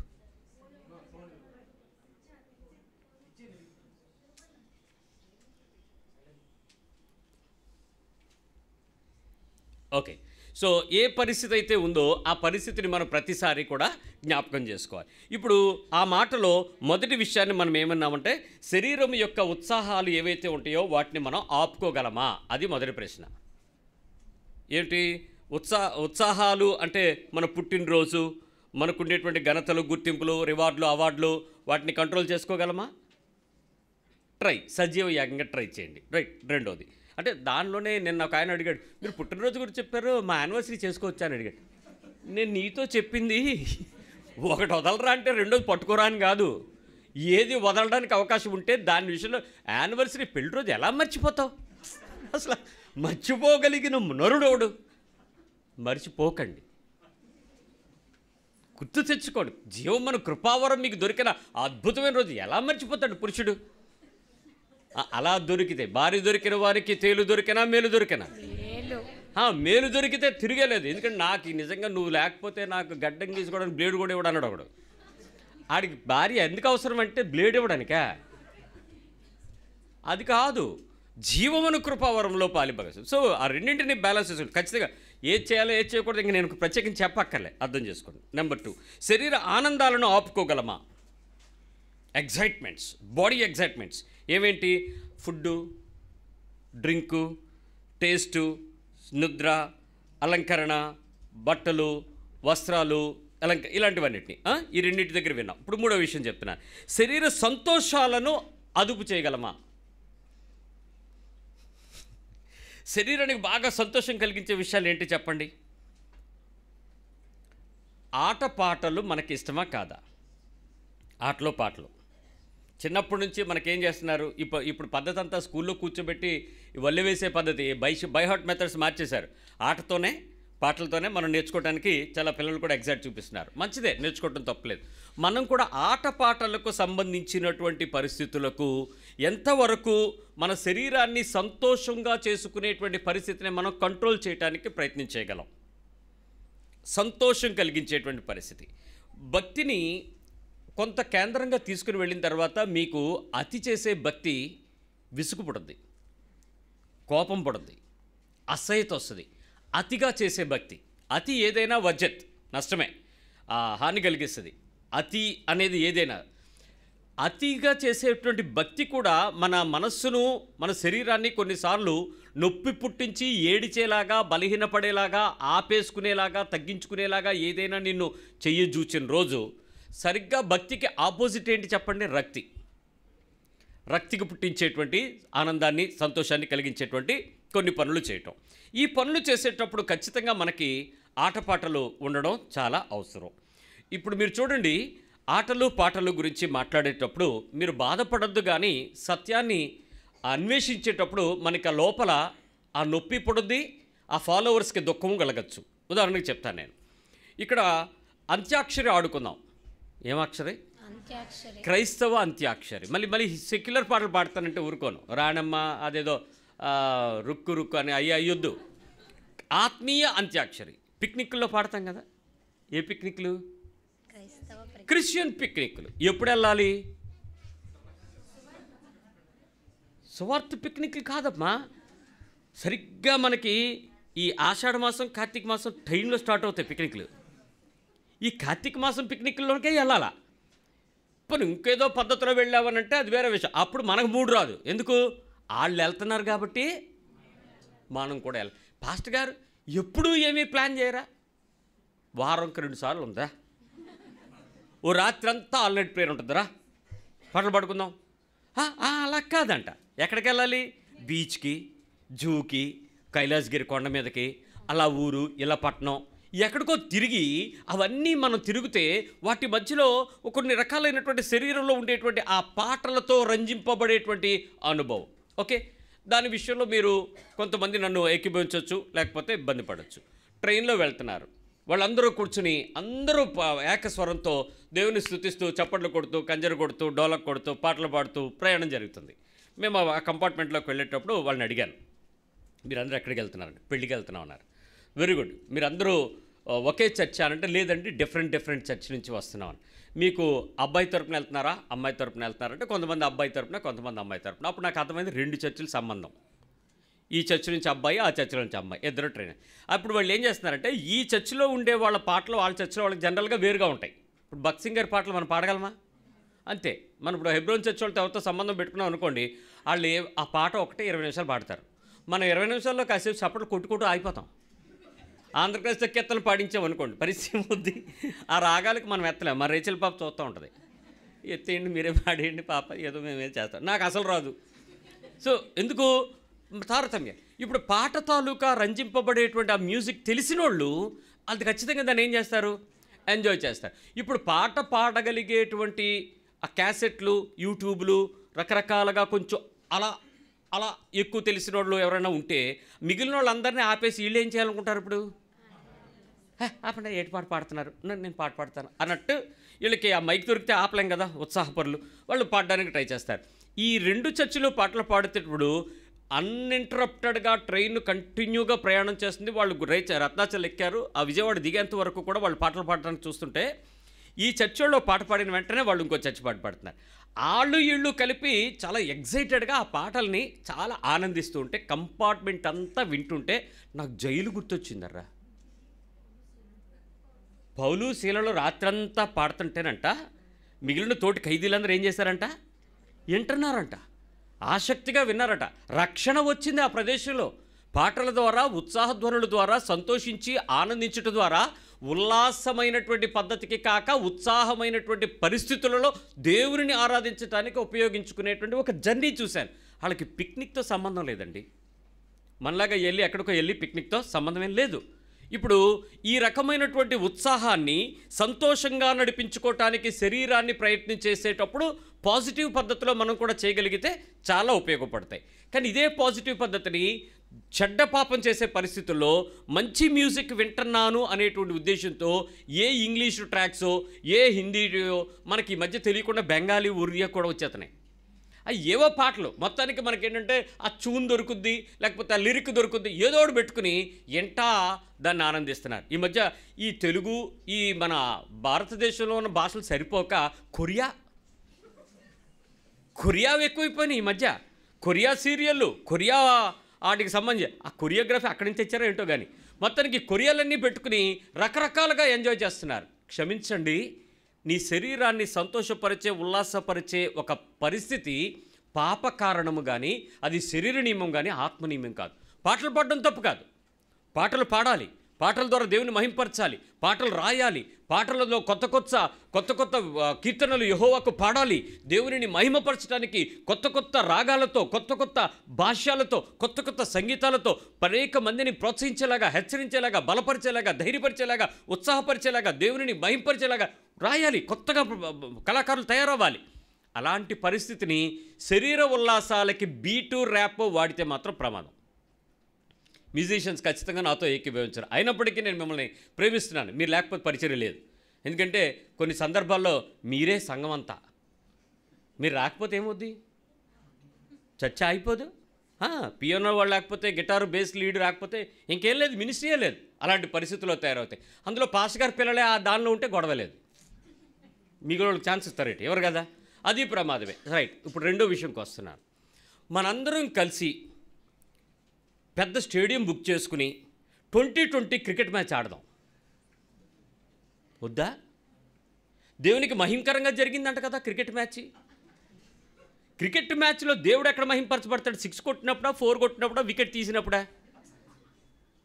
okay so ఏ పరిస్థితి అయితే ఉందో ఆ పరిస్థితిని మనం ప్రతిసారి కూడా జ్ఞాపకం చేసుకోవాలి ఇప్పుడు ఆ మాటలో మొదటి విషయాన్ని మనం ఏమన్నామంటే శరీరం యొక్క ఉత్సాహాలు ఏవైతే ఉంటాయో వాటిని మనం ఆపుకోగలమా అది మొదటి ప్రశ్న ఏంటి ఉత్సాహ ఉత్సాహాలు అంటే మన పుట్టినరోజు మనకు ఉండేటువంటి ఘనతలు గుర్తింపులు రివార్డులు అవార్డులు వాటిని కంట్రోల్ చేసుకోగలమా ట్రై సజీవ యాగంగా ట్రై చేయండి రైట్ రెండోది అంటే దానిలోనే నిన్న ఒక ఆయన అడిగాడు మీరు పుట్టినరోజు గురించి చెప్పారు మా యానివర్సరీ చేసుకోవచ్చా అని అడిగాడు నేను నీతో చెప్పింది ఒకటి వదలరా అంటే రెండోది పట్టుకోరా అని కాదు ఏది వదలడానికి అవకాశం ఉంటే దాని విషయంలో యానివర్సరీ పెళ్లి రోజు ఎలా మర్చిపోతావు అసలు మర్చిపోగలిగిన నరుడోడు మర్చిపోకండి గుర్తు తెచ్చుకోండి జీవమ్మను కృపావరం మీకు దొరికిన అద్భుతమైన రోజు ఎలా మర్చిపోతాడు పురుషుడు అలా దొరికితే భార్య దొరికిన వారికి తేలు దొరికినా మేలు దొరికినా మేలు దొరికితే తిరిగేలేదు ఎందుకంటే నాకు నిజంగా నువ్వు లేకపోతే నాకు గడ్డం తీసుకోవడానికి బ్లేడ్ కూడా ఇవ్వడు ఒకడు ఆడికి భార్య ఎందుకు అవసరం అంటే బ్లేడ్ ఇవ్వడానికా అది కాదు జీవమును కృపావరంలో పాలిపగచ్చు సో ఆ రెండింటిని బ్యాలెన్స్ చేసుకోండి ఖచ్చితంగా ఏది చేయాలో ఏది చేయకూడదు ఇంకా నేను ప్రత్యేకించి చెప్పక్కర్లే అర్థం చేసుకోండి నెంబర్ టూ శరీర ఆనందాలను ఆపుకోగలమా ఎగ్జైట్మెంట్స్ బాడీ ఎగ్జైట్మెంట్స్ ఏమేంటి ఫుడ్డు డ్రింకు టేస్టు నిద్ర అలంకరణ బట్టలు వస్త్రాలు అలంక ఇలాంటివన్నిటిని ఈ రెండింటి దగ్గర విన్నాం ఇప్పుడు మూడో విషయం చెప్తున్నాను శరీర సంతోషాలను అదుపు చేయగలమా శరీరానికి బాగా సంతోషం కలిగించే విషయాలు ఏంటి చెప్పండి ఆట పాటలు మనకి ఇష్టమా కాదా ఆటలో పాటలు చిన్నప్పటి నుంచి మనకేం చేస్తున్నారు ఇప్పుడు ఇప్పుడు పద్ధతి అంతా స్కూల్లో కూర్చోబెట్టి వల్లి వేసే పద్ధతి బై బైహాట్ మెథడ్స్ మార్చేశారు ఆటతోనే పాటలతోనే మనం నేర్చుకోవడానికి చాలా పిల్లలు కూడా ఎగ్జాక్ట్ చూపిస్తున్నారు మంచిదే నేర్చుకోవటం తప్పలేదు మనం కూడా ఆట పాటలకు సంబంధించినటువంటి పరిస్థితులకు ఎంతవరకు మన శరీరాన్ని సంతోషంగా చేసుకునేటువంటి పరిస్థితిని మనం కంట్రోల్ చేయడానికి ప్రయత్నం చేయగలం సంతోషం కలిగించేటువంటి పరిస్థితి భక్తిని కొంత కేంద్రంగా తీసుకుని వెళ్ళిన తర్వాత మీకు అతి చేసే భక్తి విసుగు పుడుద్ది కోపం పుడుద్ది అసహ్యత వస్తుంది అతిగా చేసే భక్తి అతి ఏదైనా వజ్జత్ నష్టమే హాని కలిగిస్తుంది అతి అనేది ఏదైనా అతిగా చేసేటువంటి భక్తి కూడా మన మనస్సును మన శరీరాన్ని కొన్నిసార్లు నొప్పి పుట్టించి ఏడిచేలాగా బలహీనపడేలాగా ఆపేసుకునేలాగా తగ్గించుకునేలాగా ఏదైనా నిన్ను చెయ్యజూచిన రోజు సరిగ్గా భక్తికి ఆపోజిట్ ఏంటి చెప్పండి రక్తి రక్తికి పుట్టించేటువంటి ఆనందాన్ని సంతోషాన్ని కలిగించేటువంటి కొన్ని పనులు చేయటం ఈ పనులు చేసేటప్పుడు ఖచ్చితంగా మనకి ఆటపాటలు ఉండడం చాలా అవసరం ఇప్పుడు మీరు చూడండి ఆటలు పాటలు గురించి మాట్లాడేటప్పుడు మీరు బాధపడద్దు కానీ సత్యాన్ని అన్వేషించేటప్పుడు మనకి ఆ లోపల ఆ నొప్పి పొడుద్ది ఆ ఫాలోవర్స్కి దుఃఖము కలగచ్చు ఉదాహరణకి చెప్తాను నేను ఇక్కడ అంత్యాక్షరి ఆడుకుందాం ఏమాక్షరి క్రైస్తవ అంత్యాక్షరి మళ్ళీ మళ్ళీ సెక్యులర్ పాటలు పాడతానంటే ఊరుకోను రాణమ్మ అదేదో రుక్కు రుక్కు అని అయ్యి అయ్యొద్దు ఆత్మీయ అంత్యాక్షరి పిక్నిక్లో పాడతాం కదా ఏ పిక్నిక్లు క్రిస్టియన్ పిక్నిక్లు ఎప్పుడు వెళ్ళాలి సువార్త పిక్నిక్లు కాదమ్మా సరిగ్గా మనకి ఈ ఆషాఢ మాసం కార్తీక మాసం ట్రైన్లో స్టార్ట్ అవుతాయి పిక్నిక్లు ఈ కార్తీక మాసం పిక్నిక్లోకే వెళ్ళాలా పని ఇంకేదో పద్ధతిలో వెళ్ళావనంటే అది వేరే విషయం అప్పుడు మనకు మూడు రాదు ఎందుకు వాళ్ళు వెళ్తున్నారు కాబట్టి మనం కూడా వెళ్ళాలి పాస్ట్ గారు ఎప్పుడూ ఏమీ ప్లాన్ చేయరా వారంకి రెండు సార్లు ఉందా ఓ రాత్రంతా ఆల్ నైట్ ప్రేయర్ ఉంటుందిరా పాటలు పడుకుందాం అలా కాదంట ఎక్కడికి వెళ్ళాలి బీచ్కి జూకి కైలాసగిరి కొండ మీదకి అలా ఊరు ఇలా పట్టణం ఎక్కడికో తిరిగి అవన్నీ మనం తిరిగితే వాటి మధ్యలో కొన్ని రకాలైనటువంటి శరీరంలో ఉండేటువంటి ఆ పాటలతో రంజింపబడేటువంటి అనుభవం ఓకే దాని విషయంలో మీరు కొంతమంది నన్ను ఏకీభవించవచ్చు లేకపోతే ఇబ్బంది పడవచ్చు ట్రైన్లో వెళ్తున్నారు వాళ్ళందరూ కూర్చుని అందరూ ఏకస్వరంతో దేవుని స్థుతిస్తూ చప్పట్లు కొడుతూ కంజరు కొడుతూ డోలక్ కొడుతూ పాటలు పాడుతూ ప్రయాణం జరుగుతుంది మేము ఆ కంపార్ట్మెంట్లోకి వెళ్ళేటప్పుడు వాళ్ళని అడిగాను మీరందరూ ఎక్కడికి వెళ్తున్నారండి పెళ్ళికి వెళ్తున్నాం అన్నారు వెరీ గుడ్ మీరందరూ ఒకే చర్చ అనంటే లేదండి డిఫరెంట్ డిఫరెంట్ చర్చ్ నుంచి వస్తున్నాం మీకు అబ్బాయి తరపున వెళ్తున్నారా అమ్మాయి తరపున వెళ్తున్నారంటే కొంతమంది అబ్బాయి తరపున కొంతమంది అమ్మాయి తరపున అప్పుడు నాకు అర్థమైంది రెండు చర్చలు సంబంధం ఈ చర్చ్ నుంచి అబ్బాయి ఆ చర్చ్ నుంచి అమ్మాయి ఇద్దరు ట్రైన్ అప్పుడు వాళ్ళు ఏం చేస్తున్నారంటే ఈ చర్చ్లో ఉండే వాళ్ళ పాటలు వాళ్ళ చర్చ్లో వాళ్ళకి జనరల్గా వేరుగా ఉంటాయి ఇప్పుడు భక్సింగ్ గారి పాటలు మనం పాడగలమా అంతే మనం ఇప్పుడు హెబ్రోన్ చర్చ్ వాళ్ళతో ఎవరితో సంబంధం పెట్టుకున్నాం అనుకోండి వాళ్ళు ఏ ఆ పాట ఒకటే ఇరవై నిమిషాలు పాడతారు మనం ఇరవై నిమిషాల్లో కాసేపు చప్పట్లు కొట్టుకుంటూ ఆగిపోతాం ఆంధ్రప్రదేశ్లో కెత్తలు పాడించాం అనుకోండి పరిస్థితి ఉంది ఆ రాగాలకు మనం ఎత్తలేము మన రేచల్ పాప చూస్తూ ఉంటుంది ఎత్తేయండి మీరే పాడేయండి పాప ఏదో మేమేం చేస్తాం నాకు అసలు రాదు సో ఎందుకు తారతమ్యం ఇప్పుడు పాట తాలూకా రంజింపబడేటువంటి ఆ మ్యూజిక్ తెలిసినోళ్ళు అది ఖచ్చితంగా దాన్ని ఏం చేస్తారు ఎంజాయ్ చేస్తారు ఇప్పుడు పాట పాడగలిగేటువంటి ఆ క్యాసెట్లు యూట్యూబ్లు రకరకాలుగా కొంచెం అలా అలా ఎక్కువ తెలిసిన వాళ్ళు ఎవరైనా ఉంటే మిగిలిన వాళ్ళందరినీ ఆపేసి వీళ్ళు ఏం చేయాలనుకుంటారు ఇప్పుడు ఆపండి ఏటి పాట పాడుతున్నారు నేను పాట పాడతాను అన్నట్టు వీళ్ళకి ఆ మైక్ దొరికితే ఆపలేం కదా ఉత్సాహపరులు వాళ్ళు పాడడానికి ట్రై చేస్తారు ఈ రెండు చర్చిలో పాటలు పాడుతున్నప్పుడు అన్ఇంటరప్టెడ్గా ట్రైన్ కంటిన్యూగా ప్రయాణం చేస్తుంది వాళ్ళు రైచ రత్నాచల్ ఎక్కారు ఆ విజయవాడ దిగేంత వరకు కూడా వాళ్ళు పాటలు పాడడానికి చూస్తుంటే ఈ చర్చిలో పాట పాడిన వెంటనే వాళ్ళు ఇంకో చర్చి పాట పాడుతున్నారు వాళ్ళు వీళ్ళు కలిపి చాలా ఎగ్జైటెడ్గా ఆ పాటల్ని చాలా ఆనందిస్తూ ఉంటే కంపార్ట్మెంట్ అంతా వింటుంటే నాకు జైలు గుర్తొచ్చిందర్రా పౌలు శీలలో రాత్రంతా పాడుతుంటేనంట మిగిలిన తోటి ఖైదీలందరూ ఏం చేశారంట వింటున్నారంట ఆసక్తిగా విన్నారట రక్షణ వచ్చింది ఆ ప్రదేశంలో పాటల ద్వారా ఉత్సాహధ్వనుల ద్వారా సంతోషించి ఆనందించటం ద్వారా ఉల్లాసమైనటువంటి పద్ధతికి కాక ఉత్సాహమైనటువంటి పరిస్థితులలో దేవుని ఆరాధించడానికి ఉపయోగించుకునేటువంటి ఒక జర్నీ చూశాను వాళ్ళకి పిక్నిక్తో సంబంధం లేదండి మనలాగా వెళ్ళి ఎక్కడికో వెళ్ళి పిక్నిక్తో సంబంధం ఏం లేదు ఇప్పుడు ఈ రకమైనటువంటి ఉత్సాహాన్ని సంతోషంగా నడిపించుకోవటానికి శరీరాన్ని ప్రయత్నం చేసేటప్పుడు పాజిటివ్ పద్ధతిలో మనం కూడా చేయగలిగితే చాలా ఉపయోగపడతాయి కానీ ఇదే పాజిటివ్ పద్ధతిని చెడ్డ పాపం చేసే పరిస్థితుల్లో మంచి మ్యూజిక్ వింటున్నాను అనేటువంటి ఉద్దేశంతో ఏ ఇంగ్లీషు ట్రాక్సో ఏ హిందీయో మనకి ఈ మధ్య తెలియకుండా బెంగాలీ ఉరియా కూడా వచ్చేతున్నాయి ఆ ఏవో పాటలు మొత్తానికి మనకేంటంటే ఆ చూన్ దొరుకుద్ది లేకపోతే ఆ లిరిక్ దొరుకుద్ది ఏదో ఒకటి పెట్టుకుని ఎంటా దాన్ని ఆనందిస్తున్నారు ఈ మధ్య ఈ తెలుగు ఈ మన భారతదేశంలో ఉన్న భాషలు సరిపోక కొరియా కొరియావి ఎక్కువైపోయినాయి ఈ మధ్య కొరియా సీరియళ్ళు కొరియా వాటికి సంబంధించి ఆ కొరియోగ్రఫీ అక్కడి నుంచి తెచ్చారో ఏంటో కానీ మొత్తానికి కొరియాలన్నీ పెట్టుకుని రకరకాలుగా ఎంజాయ్ చేస్తున్నారు క్షమించండి నీ శరీరాన్ని సంతోషపరిచే ఉల్లాసపరిచే ఒక పరిస్థితి పాప కారణము కానీ అది శరీర నియమం కానీ ఆత్మ నియమం కాదు పాటలు పాడడం తప్పు కాదు పాటలు పాడాలి పాటల ద్వారా దేవుని మహింపరచాలి పాటలు రాయాలి పాటలలో కొత్త కొత్త కొత్త కొత్త కీర్తనలు యహోవాకు పాడాలి దేవుని మహిమపరచడానికి కొత్త కొత్త రాగాలతో కొత్త కొత్త భాష్యాలతో కొత్త కొత్త సంగీతాలతో అనేక మందిని ప్రోత్సహించేలాగా హెచ్చరించేలాగా బలపరిచేలాగా ధైర్యపరిచేలాగా ఉత్సాహపరిచేలాగా దేవుని మహింపరిచేలాగా రాయాలి కొత్తగా కళాకారులు తయారవ్వాలి అలాంటి పరిస్థితిని శరీర ఉల్లాసాలకి బీటు ర్యాప్ వాడితే మాత్రం ప్రమాదం మ్యూజిషియన్స్ ఖచ్చితంగా నాతో ఏకీభవించారు అయినప్పటికీ నేను మిమ్మల్ని ప్రేమిస్తున్నాను మీరు లేకపోతే పరిచయం లేదు ఎందుకంటే కొన్ని సందర్భాల్లో మీరే సంఘం అంతా మీరు రాకపోతే ఏమవుద్ది చర్చ అయిపోదు పియానో వాళ్ళు లేకపోతే గిటారు బేస్ లీడ్ రాకపోతే ఇంకేం లేదు మినిస్ట్రీయే లేదు అలాంటి పరిస్థితుల్లో తయారవుతాయి అందులో పాస్ గారి పిల్లలే ఆ దానిలో ఉంటే గొడవ లేదు మీకు వాళ్ళకి ఛాన్స్ ఇస్తారేంటి ఎవరు కదా అది ప్రమాదమే రైట్ ఇప్పుడు రెండో విషయంకి వస్తున్నాను మనందరం కలిసి పెద్ద స్టేడియం బుక్ చేసుకుని ట్వంటీ ట్వంటీ క్రికెట్ మ్యాచ్ ఆడదాం వద్దా దేవునికి మహింకరంగా జరిగిందంట కదా క్రికెట్ మ్యాచ్ క్రికెట్ మ్యాచ్లో దేవుడు ఎక్కడ మహింపరచబడతాడు సిక్స్ కొట్టినప్పుడా ఫోర్ కొట్టినప్పుడా వికెట్ తీసినప్పుడా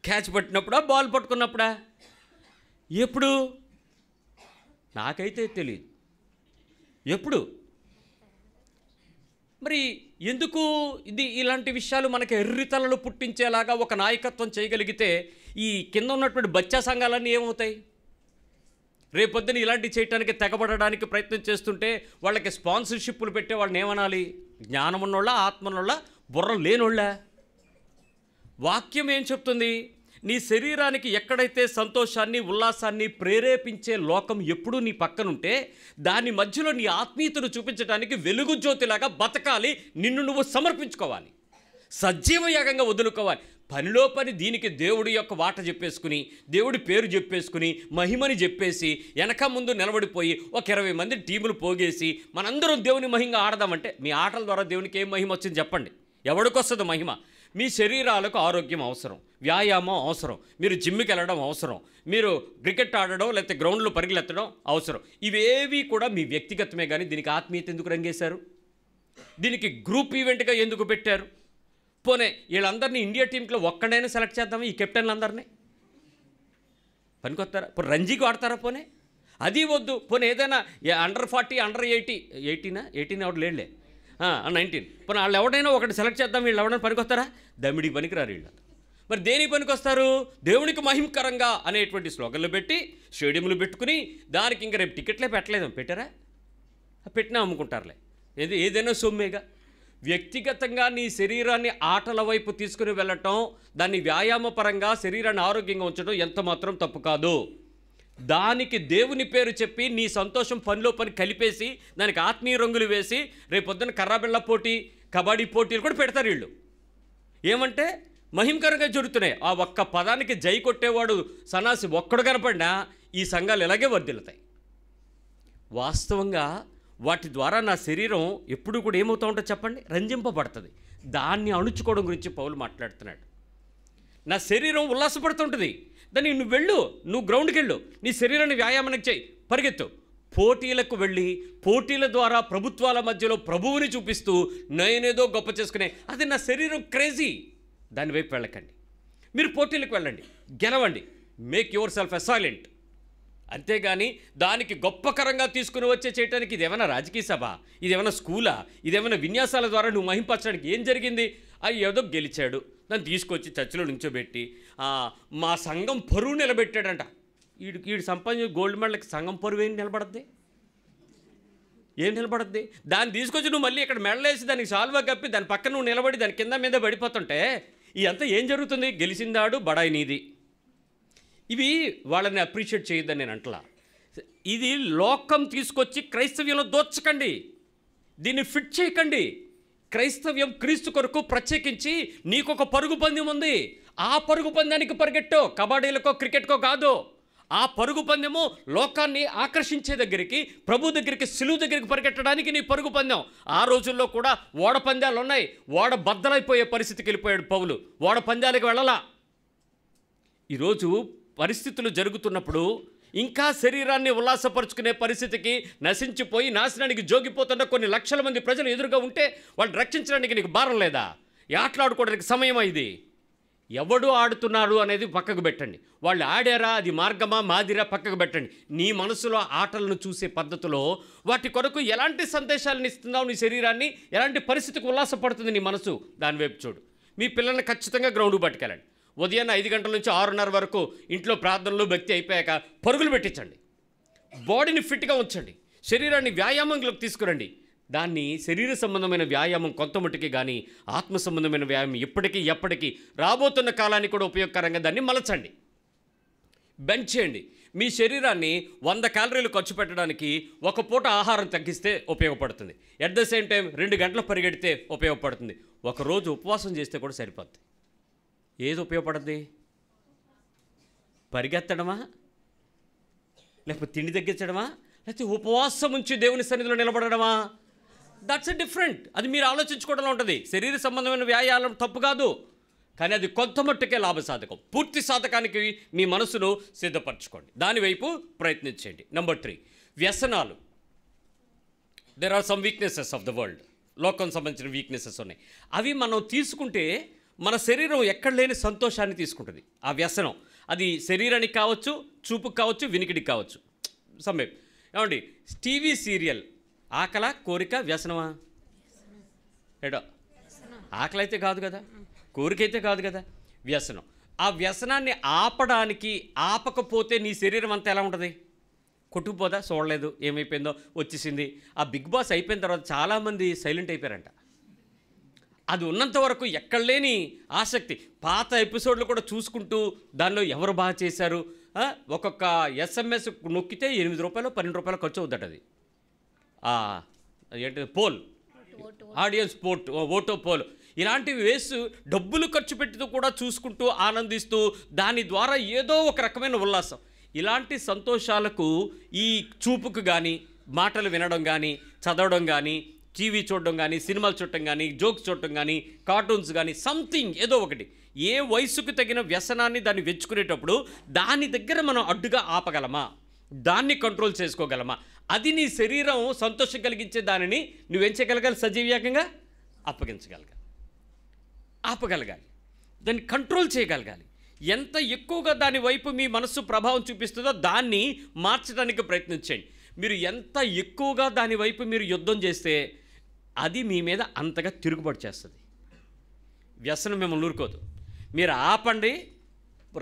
క్యాచ్ పట్టినప్పుడా బాల్ పట్టుకున్నప్పుడా ఎప్పుడు నాకైతే తెలియదు ఎప్పుడు మరి ఎందుకు ఇది ఇలాంటి విషయాలు మనకి ఎర్రితలలు పుట్టించేలాగా ఒక నాయకత్వం చేయగలిగితే ఈ కింద ఉన్నటువంటి బచ్చా సంఘాలన్నీ ఏమవుతాయి రేపొద్దున ఇలాంటివి చేయటానికి తెగబడడానికి ప్రయత్నం చేస్తుంటే వాళ్ళకి స్పాన్సర్షిప్లు పెట్టే వాళ్ళని ఏమనాలి జ్ఞానం ఉన్నోళ్ళ ఆత్మనోళ్ళ బుర్ర లేనోళ్ళ వాక్యం ఏం చెప్తుంది నీ శరీరానికి ఎక్కడైతే సంతోషాన్ని ఉల్లాసాన్ని ప్రేరేపించే లోకం ఎప్పుడూ నీ పక్కనుంటే దాని మధ్యలో నీ ఆత్మీయతను చూపించడానికి వెలుగు జ్యోతిలాగా బతకాలి నిన్ను నువ్వు సమర్పించుకోవాలి యాగంగా వదులుకోవాలి పనిలో పని దీనికి దేవుడి యొక్క వాట చెప్పేసుకుని దేవుడి పేరు చెప్పేసుకుని మహిమని చెప్పేసి వెనక ముందు నిలబడిపోయి ఒక ఇరవై మంది టీములు పోగేసి మనందరం దేవుని మహిమగా ఆడదామంటే మీ ఆటల ద్వారా దేవునికి ఏం మహిమ వచ్చింది చెప్పండి ఎవడికొస్తుంది మహిమ మీ శరీరాలకు ఆరోగ్యం అవసరం వ్యాయామం అవసరం మీరు జిమ్కి వెళ్ళడం అవసరం మీరు క్రికెట్ ఆడడం లేకపోతే గ్రౌండ్లో పరిగెత్తడం అవసరం ఇవేవి కూడా మీ వ్యక్తిగతమే కానీ దీనికి ఆత్మీయత ఎందుకు రంగేశారు దీనికి గ్రూప్ ఈవెంట్గా ఎందుకు పెట్టారు పోనే వీళ్ళందరినీ ఇండియా టీంకి ఒక్కడైనా సెలెక్ట్ చేద్దామా ఈ కెప్టెన్లందరినీ పనికొస్తారా ఇప్పుడు రంజీకి ఆడతారా పోనే అది వద్దు పోనీ ఏదైనా అండర్ ఫార్టీ అండర్ ఎయిటీ ఎయిటీనా ఎయిటీన్ ఆవిడ లేడులే నైన్టీన్ మరి వాళ్ళు ఎవడైనా ఒకటి సెలెక్ట్ చేద్దాం వీళ్ళు ఎవరైనా పనికొస్తారా దమిడికి పనికిరారు వీళ్ళు మరి దేని పనికి వస్తారు దేవునికి మహిమకరంగా అనేటువంటి శ్లోకంలో పెట్టి స్టేడియంలు పెట్టుకుని దానికి ఇంకా రేపు టికెట్లే పెట్టలేదు పెట్టారా పెట్టినా అమ్ముకుంటారులే ఏది ఏదైనా సొమ్మేగా వ్యక్తిగతంగా నీ శరీరాన్ని ఆటల వైపు తీసుకుని వెళ్ళటం దాన్ని వ్యాయామపరంగా శరీరాన్ని ఆరోగ్యంగా ఉంచడం ఎంత మాత్రం తప్పు కాదు దానికి దేవుని పేరు చెప్పి నీ సంతోషం పనిలో పని కలిపేసి దానికి ఆత్మీయ రంగులు వేసి రేపొద్దున కర్రాబిళ్ళ పోటీ కబడ్డీ పోటీలు కూడా పెడతారు వీళ్ళు ఏమంటే మహిమకరంగా జరుగుతున్నాయి ఆ ఒక్క పదానికి జై కొట్టేవాడు సనాసి ఒక్కడు కనపడినా ఈ సంఘాలు ఇలాగే వర్దిల్లుతాయి వాస్తవంగా వాటి ద్వారా నా శరీరం ఎప్పుడు కూడా ఏమవుతూ ఉంటుందో చెప్పండి రంజింపబడుతుంది దాన్ని అణుచుకోవడం గురించి పౌలు మాట్లాడుతున్నాడు నా శరీరం ఉల్లాసపడుతుంటుంది దాన్ని నువ్వు వెళ్ళు నువ్వు గ్రౌండ్కి వెళ్ళు నీ శరీరాన్ని వ్యాయామానికి చేయి పరిగెత్తు పోటీలకు వెళ్ళి పోటీల ద్వారా ప్రభుత్వాల మధ్యలో ప్రభువుని చూపిస్తూ నేనేదో గొప్ప చేసుకునే అది నా శరీరం క్రేజీ దానివైపు వెళ్ళకండి మీరు పోటీలకు వెళ్ళండి గెలవండి మేక్ యువర్ సెల్ఫ్ అసైలెంట్ అంతేగాని దానికి గొప్పకరంగా తీసుకుని వచ్చే చేయడానికి ఏమైనా రాజకీయ సభ ఇది ఏమైనా స్కూలా ఇది ఏమైనా విన్యాసాల ద్వారా నువ్వు మహింపరచడానికి ఏం జరిగింది అది ఏదో గెలిచాడు దాన్ని తీసుకొచ్చి చర్చిలో నించోబెట్టి మా సంఘం పరువు నిలబెట్టాడంట వీడు వీడు సంపాదించిన గోల్డ్ మెడల్కి సంఘం పరువు ఏం నిలబడద్ది ఏం నిలబడద్ది దాన్ని తీసుకొచ్చి నువ్వు మళ్ళీ ఇక్కడ మెడలేసి దానికి సాల్వా కప్పి దాని పక్కన నువ్వు నిలబడి దాని కింద మీద పడిపోతుంటే ఇదంతా ఏం జరుగుతుంది గెలిచిందాడు బడాయి నీది ఇవి వాళ్ళని అప్రిషియేట్ చేయొద్దని నేను అంటలా ఇది లోకం తీసుకొచ్చి క్రైస్తవ్యంలో దోచకండి దీన్ని ఫిట్ చేయకండి క్రైస్తవ్యం క్రీస్తు కొరకు ప్రత్యేకించి నీకొక పరుగు పందెం ఉంది ఆ పరుగు పందానికి పరిగెట్టో కబడ్డీలకో క్రికెట్కో కాదు ఆ పరుగు పందెము లోకాన్ని ఆకర్షించే దగ్గరికి ప్రభు దగ్గరికి సిలువు దగ్గరికి పరిగెట్టడానికి నీ పరుగు పందెం ఆ రోజుల్లో కూడా ఓడ పందాలు ఉన్నాయి ఓడ బద్దలైపోయే పరిస్థితికి వెళ్ళిపోయాడు పౌలు ఓడ పందాలకు వెళ్ళాల ఈరోజు పరిస్థితులు జరుగుతున్నప్పుడు ఇంకా శరీరాన్ని ఉల్లాసపరుచుకునే పరిస్థితికి నశించిపోయి నాశనానికి జోగిపోతున్న కొన్ని లక్షల మంది ప్రజలు ఎదురుగా ఉంటే వాళ్ళు రక్షించడానికి నీకు భారం లేదా ఆటలాడుకోవడానికి సమయమా ఇది ఎవడు ఆడుతున్నాడు అనేది పక్కకు పెట్టండి వాళ్ళు ఆడారా అది మార్గమా మాదిరా పక్కకు పెట్టండి నీ మనసులో ఆటలను చూసే పద్ధతిలో వాటి కొరకు ఎలాంటి సందేశాలను ఇస్తున్నావు నీ శరీరాన్ని ఎలాంటి పరిస్థితికి ఉల్లాసపడుతుంది నీ మనసు దానివైపు చూడు మీ పిల్లల్ని ఖచ్చితంగా గ్రౌండ్ పట్టుకెళ్ళండి ఉదయాన్నే ఐదు గంటల నుంచి ఆరున్నర వరకు ఇంట్లో ప్రార్థనలు భక్తి అయిపోయాక పరుగులు పెట్టించండి బాడీని ఫిట్గా ఉంచండి శరీరాన్ని వ్యాయామంలోకి తీసుకురండి దాన్ని శరీర సంబంధమైన వ్యాయామం కొంత మటుకి కానీ ఆత్మ సంబంధమైన వ్యాయామం ఇప్పటికీ ఎప్పటికీ రాబోతున్న కాలానికి కూడా ఉపయోగకరంగా దాన్ని మలచండి బెంచ్ చేయండి మీ శరీరాన్ని వంద క్యాలరీలు ఖర్చు పెట్టడానికి ఒక పూట ఆహారం తగ్గిస్తే ఉపయోగపడుతుంది అట్ ద సేమ్ టైం రెండు గంటలు పరిగెడితే ఉపయోగపడుతుంది ఒకరోజు ఉపవాసం చేస్తే కూడా సరిపోతుంది ఏది ఉపయోగపడుతుంది పరిగెత్తడమా లేకపోతే తిండి తగ్గించడమా లేకపోతే ఉపవాసం ఉంచి దేవుని సన్నిధిలో నిలబడడమా దట్స్ డిఫరెంట్ అది మీరు ఆలోచించుకోవడంలో ఉంటుంది శరీర సంబంధమైన వ్యాయామం తప్పు కాదు కానీ అది కొంత మట్టుకే లాభసాధకం పూర్తి సాధకానికి మీ మనసును సిద్ధపరచుకోండి దానివైపు ప్రయత్నించండి నెంబర్ త్రీ వ్యసనాలు there are some weaknesses of the world లోకం సంబంధించిన వీక్నెసెస్ ఉన్నాయి అవి మనం తీసుకుంటే మన శరీరం ఎక్కడ లేని సంతోషాన్ని తీసుకుంటుంది ఆ వ్యసనం అది శరీరానికి కావచ్చు చూపుకు కావచ్చు వినికిడికి కావచ్చు సమయం ఏమండి టీవీ సీరియల్ ఆకల కోరిక వ్యసనమా ఏడో ఆకలి అయితే కాదు కదా కోరిక అయితే కాదు కదా వ్యసనం ఆ వ్యసనాన్ని ఆపడానికి ఆపకపోతే నీ శరీరం అంతా ఎలా ఉంటుంది కొట్టుకుపోదా చూడలేదు ఏమైపోయిందో వచ్చేసింది ఆ బిగ్ బాస్ అయిపోయిన తర్వాత చాలామంది సైలెంట్ అయిపోయారంట అది ఉన్నంత వరకు ఎక్కడ లేని ఆసక్తి పాత ఎపిసోడ్లు కూడా చూసుకుంటూ దానిలో ఎవరు బాగా చేశారు ఒక్కొక్క ఎస్ఎంఎస్ నొక్కితే ఎనిమిది రూపాయలు పన్నెండు రూపాయలు ఖర్చు అవుతాడు అది ఏంటి పోల్ ఆడియన్స్ పోట్ ఓటో పోల్ ఇలాంటివి వేసి డబ్బులు ఖర్చు పెట్టి కూడా చూసుకుంటూ ఆనందిస్తూ దాని ద్వారా ఏదో ఒక రకమైన ఉల్లాసం ఇలాంటి సంతోషాలకు ఈ చూపుకు కానీ మాటలు వినడం కానీ చదవడం కానీ టీవీ చూడడం కానీ సినిమాలు చూడటం కానీ జోక్స్ చూడటం కానీ కార్టూన్స్ కానీ సంథింగ్ ఏదో ఒకటి ఏ వయసుకు తగిన వ్యసనాన్ని దాన్ని వెచ్చుకునేటప్పుడు దాని దగ్గర మనం అడ్డుగా ఆపగలమా దాన్ని కంట్రోల్ చేసుకోగలమా అది నీ శరీరం సంతోషం కలిగించే దానిని నువ్వేం చేయగలగాలి సజీవ్యాకంగా అప్పగించగలగాలి ఆపగలగాలి దాన్ని కంట్రోల్ చేయగలగాలి ఎంత ఎక్కువగా దాని వైపు మీ మనస్సు ప్రభావం చూపిస్తుందో దాన్ని మార్చడానికి ప్రయత్నించండి మీరు ఎంత ఎక్కువగా దాని వైపు మీరు యుద్ధం చేస్తే అది మీ మీద అంతగా తిరుగుబడి చేస్తుంది వ్యసనం మిమ్మల్ని ఊరుకోదు మీరు ఆపండి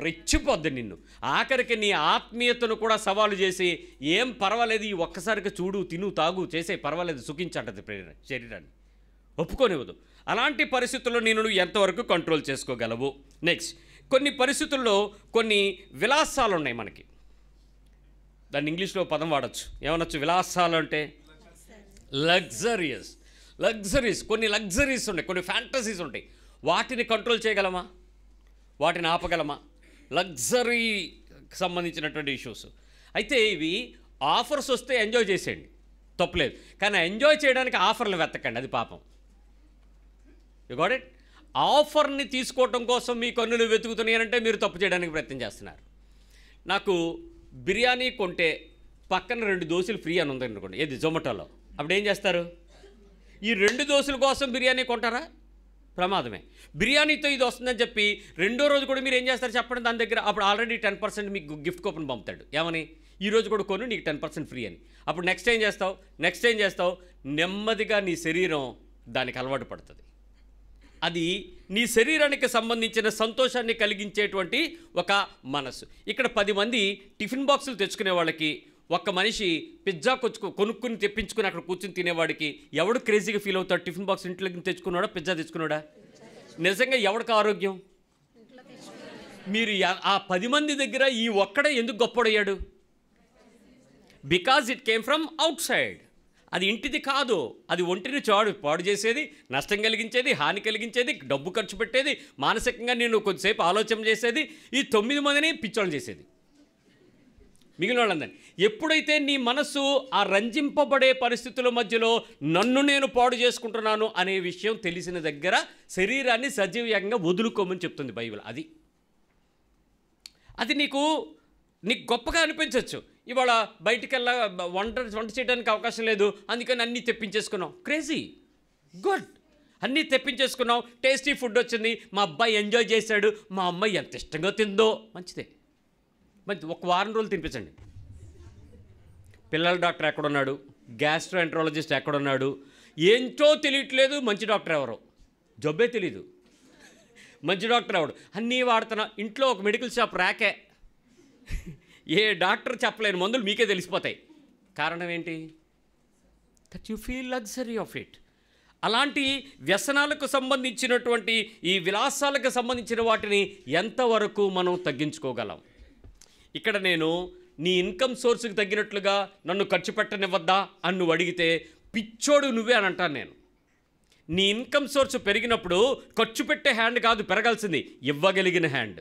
రెచ్చిపోద్ది నిన్ను ఆఖరికి నీ ఆత్మీయతను కూడా సవాలు చేసి ఏం పర్వాలేదు ఈ ఒక్కసారికి చూడు తిను తాగు చేసే పర్వాలేదు సుఖించటది శరీరాన్ని ఒప్పుకోనివ్వదు అలాంటి పరిస్థితుల్లో నేను ఎంతవరకు కంట్రోల్ చేసుకోగలవు నెక్స్ట్ కొన్ని పరిస్థితుల్లో కొన్ని విలాసాలు ఉన్నాయి మనకి దాన్ని ఇంగ్లీష్లో పదం వాడచ్చు ఏమనొచ్చు విలాసాలు అంటే లగ్జరియస్ లగ్జరీస్ కొన్ని లగ్జరీస్ ఉన్నాయి కొన్ని ఫ్యాంటసీస్ ఉంటాయి వాటిని కంట్రోల్ చేయగలమా వాటిని ఆపగలమా లగ్జరీ సంబంధించినటువంటి ఇష్యూస్ అయితే ఇవి ఆఫర్స్ వస్తే ఎంజాయ్ చేసేయండి తప్పలేదు కానీ ఎంజాయ్ చేయడానికి ఆఫర్లు వెతకండి అది పాపం యు ఇట్ ఆఫర్ని తీసుకోవటం కోసం మీ కన్నులు వెతుకుతున్నాయంటే మీరు తప్పు చేయడానికి ప్రయత్నం చేస్తున్నారు నాకు బిర్యానీ కొంటే పక్కన రెండు దోశలు ఫ్రీ అని ఉందనుకోండి ఏది జొమాటోలో అప్పుడు ఏం చేస్తారు ఈ రెండు దోశల కోసం బిర్యానీ కొంటారా ప్రమాదమే బిర్యానీతో ఇది వస్తుందని చెప్పి రెండో రోజు కూడా మీరు ఏం చేస్తారు చెప్పండి దాని దగ్గర అప్పుడు ఆల్రెడీ టెన్ పర్సెంట్ మీకు గిఫ్ట్ కూపన్ పంపుతాడు ఏమని ఈ రోజు కూడా కొను నీకు టెన్ పర్సెంట్ ఫ్రీ అని అప్పుడు నెక్స్ట్ ఏం చేస్తావు నెక్స్ట్ ఏం చేస్తావు నెమ్మదిగా నీ శరీరం దానికి అలవాటు పడుతుంది అది నీ శరీరానికి సంబంధించిన సంతోషాన్ని కలిగించేటువంటి ఒక మనసు ఇక్కడ పది మంది టిఫిన్ బాక్సులు తెచ్చుకునే వాళ్ళకి ఒక్క మనిషి పిజ్జా కొచ్చుకు కొనుక్కుని తెప్పించుకుని అక్కడ కూర్చుని తినేవాడికి ఎవడు క్రేజీగా ఫీల్ అవుతాడు టిఫిన్ బాక్స్ ఇంట్లోకి తెచ్చుకున్నాడా పిజ్జా తెచ్చుకున్నాడా నిజంగా ఎవడికి ఆరోగ్యం మీరు ఆ పది మంది దగ్గర ఈ ఒక్కడే ఎందుకు గొప్పడయ్యాడు because it came from outside అది ఇంటిది కాదు అది ఒంటిని చాడు పాడు చేసేది నష్టం కలిగించేది హాని కలిగించేది డబ్బు ఖర్చు పెట్టేది మానసికంగా నేను కొద్దిసేపు ఆలోచన చేసేది ఈ తొమ్మిది మందిని పిచ్చోళ్ళు చేసేది మిగిలిన వాళ్ళందని ఎప్పుడైతే నీ మనస్సు ఆ రంజింపబడే పరిస్థితుల మధ్యలో నన్ను నేను పాడు చేసుకుంటున్నాను అనే విషయం తెలిసిన దగ్గర శరీరాన్ని సజీవంగా వదులుకోమని చెప్తుంది బైబిల్ అది అది నీకు నీకు గొప్పగా అనిపించవచ్చు ఇవాళ బయటికెళ్ళా వంట వంట చేయడానికి అవకాశం లేదు అందుకని అన్నీ తెప్పించేసుకున్నాం క్రేజీ గుడ్ అన్నీ తెప్పించేసుకున్నాం టేస్టీ ఫుడ్ వచ్చింది మా అబ్బాయి ఎంజాయ్ చేశాడు మా అమ్మాయి ఎంత ఇష్టంగా తిందో మంచిదే మంచి ఒక వారం రోజులు తినిపించండి పిల్లల డాక్టర్ ఎక్కడున్నాడు ఎంట్రాలజిస్ట్ ఎక్కడున్నాడు ఏంటో తెలియట్లేదు మంచి డాక్టర్ ఎవరు జబ్బే తెలీదు మంచి డాక్టర్ ఎవడు అన్నీ వాడుతున్నా ఇంట్లో ఒక మెడికల్ షాప్ రాకే ఏ డాక్టర్ చెప్పలేని మందులు మీకే తెలిసిపోతాయి కారణం ఏంటి that you feel luxury of it అలాంటి వ్యసనాలకు సంబంధించినటువంటి ఈ విలాసాలకు సంబంధించిన వాటిని ఎంతవరకు మనం తగ్గించుకోగలం ఇక్కడ నేను నీ ఇన్కమ్ సోర్స్కి తగ్గినట్లుగా నన్ను ఖర్చు పెట్టనివ్వద్దా అని నువ్వు అడిగితే పిచ్చోడు నువ్వే అని అంటాను నేను నీ ఇన్కమ్ సోర్స్ పెరిగినప్పుడు ఖర్చు పెట్టే హ్యాండ్ కాదు పెరగాల్సింది ఇవ్వగలిగిన హ్యాండ్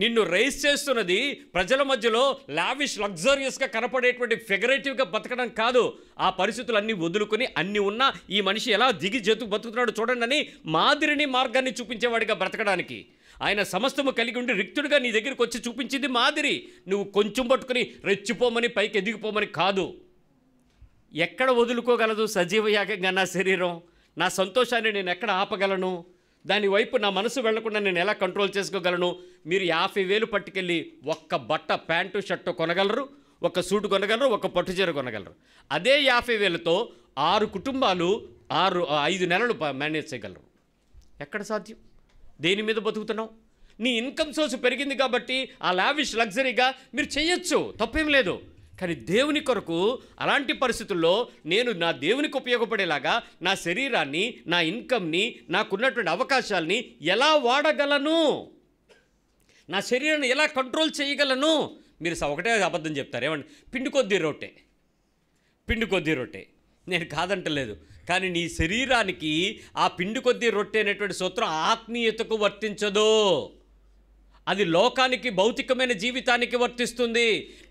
నిన్ను రేస్ చేస్తున్నది ప్రజల మధ్యలో లావిష్ లగ్జరియస్గా కనపడేటువంటి ఫిగరేటివ్గా బతకడం కాదు ఆ పరిస్థితులన్నీ వదులుకొని అన్ని ఉన్నా ఈ మనిషి ఎలా దిగి జతు బతుకుతున్నాడు చూడండి అని మాదిరిని మార్గాన్ని చూపించేవాడిగా బ్రతకడానికి ఆయన సమస్తము కలిగి ఉండి రిక్తుడిగా నీ దగ్గరికి వచ్చి చూపించింది మాదిరి నువ్వు కొంచెం పట్టుకుని రెచ్చిపోమని పైకి ఎదిగిపోమని కాదు ఎక్కడ వదులుకోగలదు సజీవ నా శరీరం నా సంతోషాన్ని నేను ఎక్కడ ఆపగలను దాని వైపు నా మనసు వెళ్లకుండా నేను ఎలా కంట్రోల్ చేసుకోగలను మీరు యాభై వేలు పట్టుకెళ్ళి ఒక్క బట్ట ప్యాంటు షర్టు కొనగలరు ఒక సూటు కొనగలరు ఒక పట్టుచీర కొనగలరు అదే యాభై వేలతో ఆరు కుటుంబాలు ఆరు ఐదు నెలలు మేనేజ్ చేయగలరు ఎక్కడ సాధ్యం దేని మీద బతుకుతున్నావు నీ ఇన్కమ్ సోర్స్ పెరిగింది కాబట్టి ఆ లావిష్ లగ్జరీగా మీరు చేయొచ్చు తప్పేం లేదు కానీ దేవుని కొరకు అలాంటి పరిస్థితుల్లో నేను నా దేవునికి ఉపయోగపడేలాగా నా శరీరాన్ని నా ఇన్కమ్ని నాకున్నటువంటి అవకాశాల్ని ఎలా వాడగలను నా శరీరాన్ని ఎలా కంట్రోల్ చేయగలను మీరు ఒకటే అబద్ధం చెప్తారు ఏమండి పిండి కొద్ది రొట్టె పిండి కొద్ది రొట్టె నేను కాదంటలేదు కానీ నీ శరీరానికి ఆ పిండి కొద్ది రొట్టె అనేటువంటి సూత్రం ఆత్మీయతకు వర్తించదు అది లోకానికి భౌతికమైన జీవితానికి వర్తిస్తుంది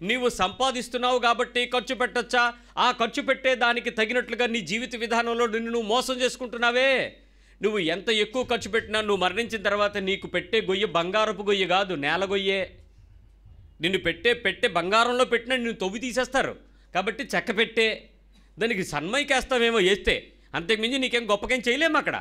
నీవు సంపాదిస్తున్నావు కాబట్టి ఖర్చు పెట్టచ్చా ఆ ఖర్చు పెట్టే దానికి తగినట్లుగా నీ జీవిత విధానంలో నిన్ను నువ్వు మోసం చేసుకుంటున్నావే నువ్వు ఎంత ఎక్కువ ఖర్చు పెట్టినా నువ్వు మరణించిన తర్వాత నీకు పెట్టే గొయ్యి బంగారపు గొయ్యి కాదు నేల గొయ్యే నిన్ను పెట్టే పెట్టే బంగారంలో పెట్టినా నిన్ను తొవ్వి తీసేస్తారు కాబట్టి చెక్క పెట్టే దానికి సన్మైకేస్తామేమో వేస్తే అంతకుమించి నీకేం గొప్పకేం చేయలేము అక్కడ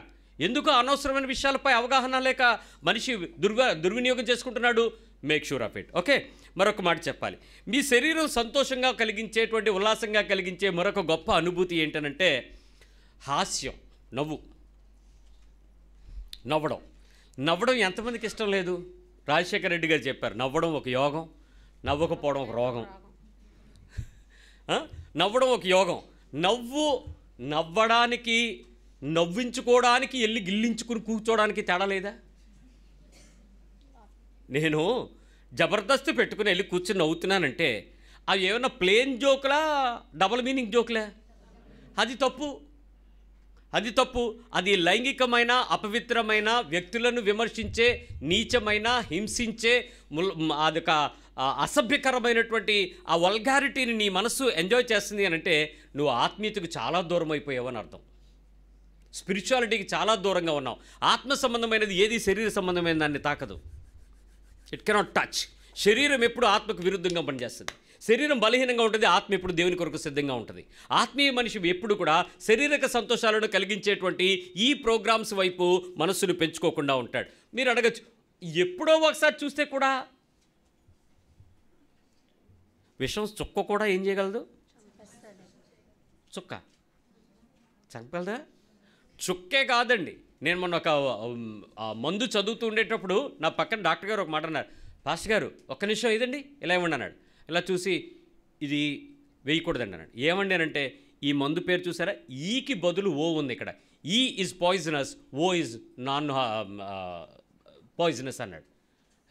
ఎందుకు అనవసరమైన విషయాలపై అవగాహన లేక మనిషి దుర్వ దుర్వినియోగం చేసుకుంటున్నాడు make sure of it okay మరొక మాట చెప్పాలి మీ శరీరం సంతోషంగా కలిగించేటువంటి ఉల్లాసంగా కలిగించే మరొక గొప్ప అనుభూతి ఏంటనంటే హాస్యం నవ్వు నవ్వడం నవ్వడం ఎంతమందికి ఇష్టం లేదు రాజశేఖర రెడ్డి గారు చెప్పారు నవ్వడం ఒక యోగం నవ్వకపోవడం ఒక రోగం నవ్వడం ఒక యోగం నవ్వు నవ్వడానికి నవ్వించుకోవడానికి వెళ్ళి గిల్లించుకుని కూర్చోవడానికి తేడా లేదా నేను జబర్దస్త్ పెట్టుకుని వెళ్ళి కూర్చుని నవ్వుతున్నానంటే అవి ఏమైనా ప్లేన్ జోకులా డబల్ మీనింగ్ జోకులా అది తప్పు అది తప్పు అది లైంగికమైన అపవిత్రమైన వ్యక్తులను విమర్శించే నీచమైన హింసించే అదొక అసభ్యకరమైనటువంటి ఆ వల్గారిటీని నీ మనస్సు ఎంజాయ్ చేస్తుంది అని అంటే నువ్వు ఆత్మీయతకు చాలా దూరం అయిపోయావని అర్థం స్పిరిచువాలిటీకి చాలా దూరంగా ఉన్నాం ఆత్మ సంబంధమైనది ఏది శరీర సంబంధమైన దాన్ని తాకదు ఇట్ కెనాట్ టచ్ శరీరం ఎప్పుడు ఆత్మకు విరుద్ధంగా పనిచేస్తుంది శరీరం బలహీనంగా ఉంటుంది ఆత్మ ఎప్పుడు దేవుని కొరకు సిద్ధంగా ఉంటుంది ఆత్మీయ మనిషి ఎప్పుడు కూడా శారీరక సంతోషాలను కలిగించేటువంటి ఈ ప్రోగ్రామ్స్ వైపు మనస్సును పెంచుకోకుండా ఉంటాడు మీరు అడగచ్చు ఎప్పుడో ఒకసారి చూస్తే కూడా విషం చుక్క కూడా ఏం చేయగలదు చుక్క చంపగలదా చుక్కే కాదండి నేను మొన్న ఒక మందు చదువుతూ ఉండేటప్పుడు నా పక్కన డాక్టర్ గారు ఒక మాట అన్నారు పాస్ట్ గారు ఒక్క నిమిషం ఇదండి ఇలా ఏమండి అన్నాడు ఇలా చూసి ఇది వేయకూడదండి అన్నాడు ఏమండి అంటే ఈ మందు పేరు చూసారా ఈకి బదులు ఓ ఉంది ఇక్కడ ఈ ఇస్ పాయిజనస్ ఓ ఇస్ నాన్ పాయిజనస్ అన్నాడు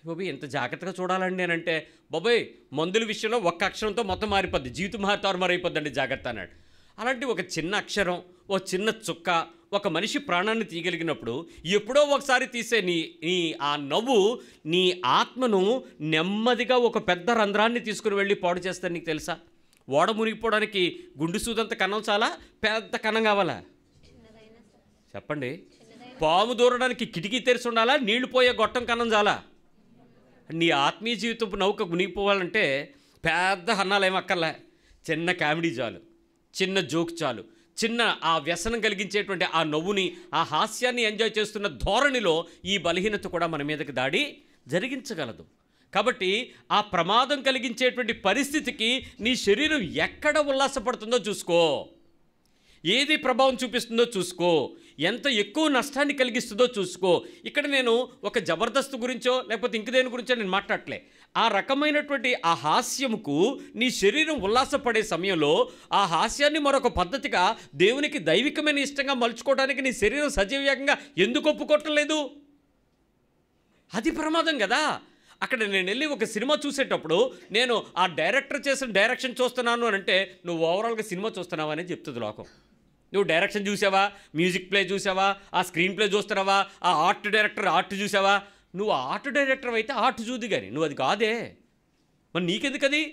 బాబు ఎంత జాగ్రత్తగా చూడాలండి నేనంటే బాబాయ్ మందుల విషయంలో ఒక్క అక్షరంతో మొత్తం మారిపోద్ది జీవితం మారుతారు అండి జాగ్రత్త అన్నాడు అలాంటి ఒక చిన్న అక్షరం ఓ చిన్న చుక్క ఒక మనిషి ప్రాణాన్ని తీయగలిగినప్పుడు ఎప్పుడో ఒకసారి తీసే నీ నీ ఆ నవ్వు నీ ఆత్మను నెమ్మదిగా ఒక పెద్ద రంధ్రాన్ని తీసుకుని వెళ్ళి పాడు చేస్తాను నీకు తెలుసా ఓడ మునిగిపోవడానికి గుండు సూదంత కన్నం చాలా పెద్ద కన్నం కావాలా చెప్పండి పాము దూరడానికి కిటికీ తెరిచి ఉండాలా నీళ్లు పోయే గొట్టం కన్నం చాలా నీ ఆత్మీయ జీవితం నౌక మునిగిపోవాలంటే పెద్ద అన్నాలు ఏమక్కర్లే చిన్న కామెడీ చాలు చిన్న జోక్ చాలు చిన్న ఆ వ్యసనం కలిగించేటువంటి ఆ నవ్వుని ఆ హాస్యాన్ని ఎంజాయ్ చేస్తున్న ధోరణిలో ఈ బలహీనత కూడా మన మీదకి దాడి జరిగించగలదు కాబట్టి ఆ ప్రమాదం కలిగించేటువంటి పరిస్థితికి నీ శరీరం ఎక్కడ ఉల్లాసపడుతుందో చూసుకో ఏది ప్రభావం చూపిస్తుందో చూసుకో ఎంత ఎక్కువ నష్టాన్ని కలిగిస్తుందో చూసుకో ఇక్కడ నేను ఒక జబర్దస్త్ గురించో లేకపోతే ఇంక దేని గురించో నేను మాట్లాడలే ఆ రకమైనటువంటి ఆ హాస్యముకు నీ శరీరం ఉల్లాసపడే సమయంలో ఆ హాస్యాన్ని మరొక పద్ధతిగా దేవునికి దైవికమైన ఇష్టంగా మలుచుకోవడానికి నీ శరీరం సజీవ్యంగా ఎందుకు ఒప్పుకోవట్లేదు అది ప్రమాదం కదా అక్కడ నేను వెళ్ళి ఒక సినిమా చూసేటప్పుడు నేను ఆ డైరెక్టర్ చేసిన డైరెక్షన్ చూస్తున్నాను అని అంటే నువ్వు ఓవరాల్గా సినిమా చూస్తున్నావా అని చెప్తుంది లోకం నువ్వు డైరెక్షన్ చూసావా మ్యూజిక్ ప్లే చూసావా ఆ స్క్రీన్ ప్లే చూస్తున్నావా ఆ ఆర్ట్ డైరెక్టర్ ఆర్ట్ చూసావా నువ్వు ఆర్ట్ డైరెక్టర్ అయితే ఆర్ట్ చూది కానీ నువ్వు అది కాదే మరి నీకెందుకది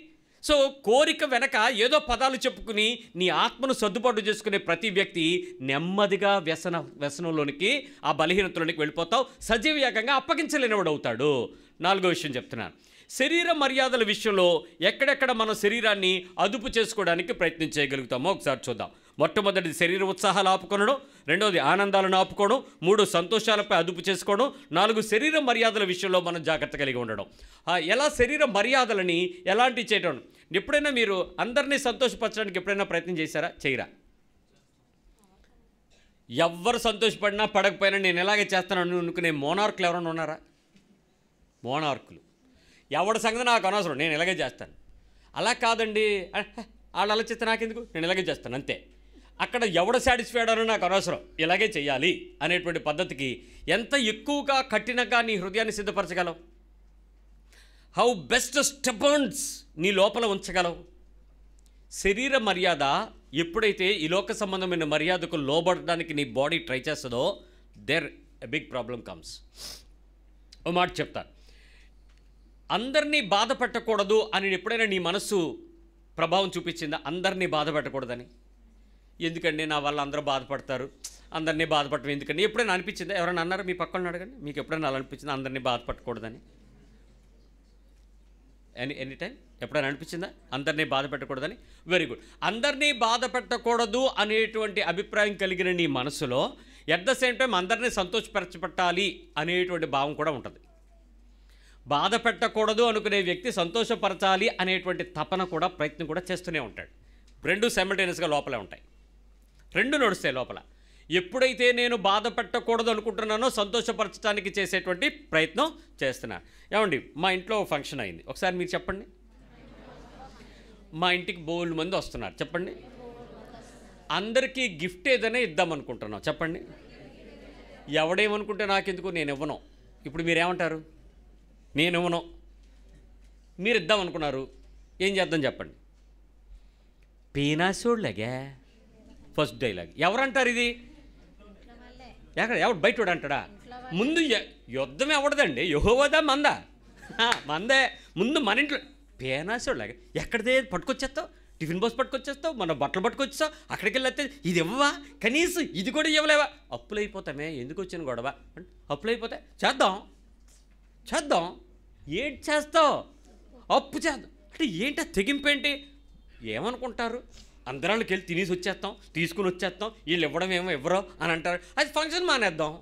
సో కోరిక వెనక ఏదో పదాలు చెప్పుకుని నీ ఆత్మను సర్దుబాటు చేసుకునే ప్రతి వ్యక్తి నెమ్మదిగా వ్యసన వ్యసనంలోనికి ఆ బలహీనతలోనికి వెళ్ళిపోతావు సజీవయాగంగా అప్పగించలేనివాడు అవుతాడు నాలుగో విషయం చెప్తున్నాను శరీర మర్యాదల విషయంలో ఎక్కడెక్కడ మన శరీరాన్ని అదుపు చేసుకోవడానికి ప్రయత్నం చేయగలుగుతామో ఒకసారి చూద్దాం మొట్టమొదటిది శరీర ఉత్సాహాలు ఆపుకొనడం రెండవది ఆనందాలను ఆపుకోవడం మూడు సంతోషాలపై అదుపు చేసుకోవడం నాలుగు శరీర మర్యాదల విషయంలో మనం జాగ్రత్త కలిగి ఉండడం ఎలా శరీర మర్యాదలని ఎలాంటి చేయడం ఎప్పుడైనా మీరు అందరినీ సంతోషపరచడానికి ఎప్పుడైనా ప్రయత్నం చేశారా చేయరా ఎవ్వరు సంతోషపడినా పడకపోయినా నేను ఎలాగే చేస్తానని అనుకునే మోనార్కులు ఎవరైనా ఉన్నారా మోనార్కులు ఎవరి సంగతి నాకు అనవసరం నేను ఇలాగే చేస్తాను అలా కాదండి వాళ్ళు అలా చేస్తే నాకెందుకు నేను ఇలాగే చేస్తాను అంతే అక్కడ ఎవడ సాటిస్ఫైడ్ అని నాకు అనవసరం ఇలాగే చేయాలి అనేటువంటి పద్ధతికి ఎంత ఎక్కువగా కఠినంగా నీ హృదయాన్ని సిద్ధపరచగలవు హౌ బెస్ట్ స్టెపన్స్ నీ లోపల ఉంచగలవు శరీర మర్యాద ఎప్పుడైతే ఈ లోక సంబంధమైన మర్యాదకు లోబడడానికి నీ బాడీ ట్రై చేస్తుందో there a big problem comes ఓ మాట చెప్తా అందరినీ బాధ పెట్టకూడదు అని ఎప్పుడైనా నీ మనస్సు ప్రభావం చూపించిందా అందరినీ బాధ పెట్టకూడదని ఎందుకండి నా వల్ల అందరూ బాధపడతారు అందరినీ బాధపడటం ఎందుకండి ఎప్పుడైనా అనిపించిందా ఎవరైనా అన్నారు మీ పక్కన అడగండి మీకు ఎప్పుడైనా అలా అనిపించింది అందరినీ బాధపడకూడదని ఎనీ ఎనీ టైం ఎప్పుడైనా అనిపించిందా అందరినీ బాధ పెట్టకూడదని వెరీ గుడ్ అందరినీ బాధ పెట్టకూడదు అనేటువంటి అభిప్రాయం కలిగిన నీ మనసులో ఎట్ ద సేమ్ టైం అందరినీ సంతోషపరచపెట్టాలి అనేటువంటి భావం కూడా ఉంటుంది బాధ పెట్టకూడదు అనుకునే వ్యక్తి సంతోషపరచాలి అనేటువంటి తపన కూడా ప్రయత్నం కూడా చేస్తూనే ఉంటాడు రెండు సెమిల్టేనియస్గా లోపలే ఉంటాయి రెండు నడుస్తాయి లోపల ఎప్పుడైతే నేను బాధ పెట్టకూడదు అనుకుంటున్నానో సంతోషపరచడానికి చేసేటువంటి ప్రయత్నం చేస్తున్నా ఏమండి మా ఇంట్లో ఫంక్షన్ అయింది ఒకసారి మీరు చెప్పండి మా ఇంటికి బోల్ మంది వస్తున్నారు చెప్పండి అందరికీ గిఫ్ట్ ఏదైనా ఇద్దాం అనుకుంటున్నాం చెప్పండి ఎవడేమనుకుంటే నాకెందుకు నేను ఇవ్వను ఇప్పుడు మీరేమంటారు నేను ఇవ్వను మీరు ఇద్దాం అనుకున్నారు ఏం చేద్దాం చెప్పండి పీనాసోళ్ళగా ఫస్ట్ డైలాగ్ ఎవరంటారు ఇది ఎక్కడ ఎవడు బయట అంటాడా ముందు యుద్ధం ఎవడదండి యహోవదా మంద మందే ముందు మన ఇంట్లో పేనాసోళ్ళగా ఎక్కడిదే పట్టుకొచ్చేస్తావు టిఫిన్ బాక్స్ పట్టుకొచ్చేస్తావు మన బట్టలు పట్టుకొచ్చేస్తావు అక్కడికి వస్తే ఇది ఇవ్వవా కనీసం ఇది కూడా ఇవ్వలేవా అయిపోతామే ఎందుకు వచ్చిన గొడవ అప్పులు అయిపోతా చేద్దాం చేద్దాం ఏంటి చేస్తావు అప్పు చేద్దాం అంటే ఏంటో తెగింపేంటి ఏమనుకుంటారు అందరానికి వెళ్ళి తినేసి వచ్చేస్తాం తీసుకుని వచ్చేస్తాం వీళ్ళు ఇవ్వడం ఏమో ఇవ్వరు అని అంటారు అది ఫంక్షన్ మానేద్దాం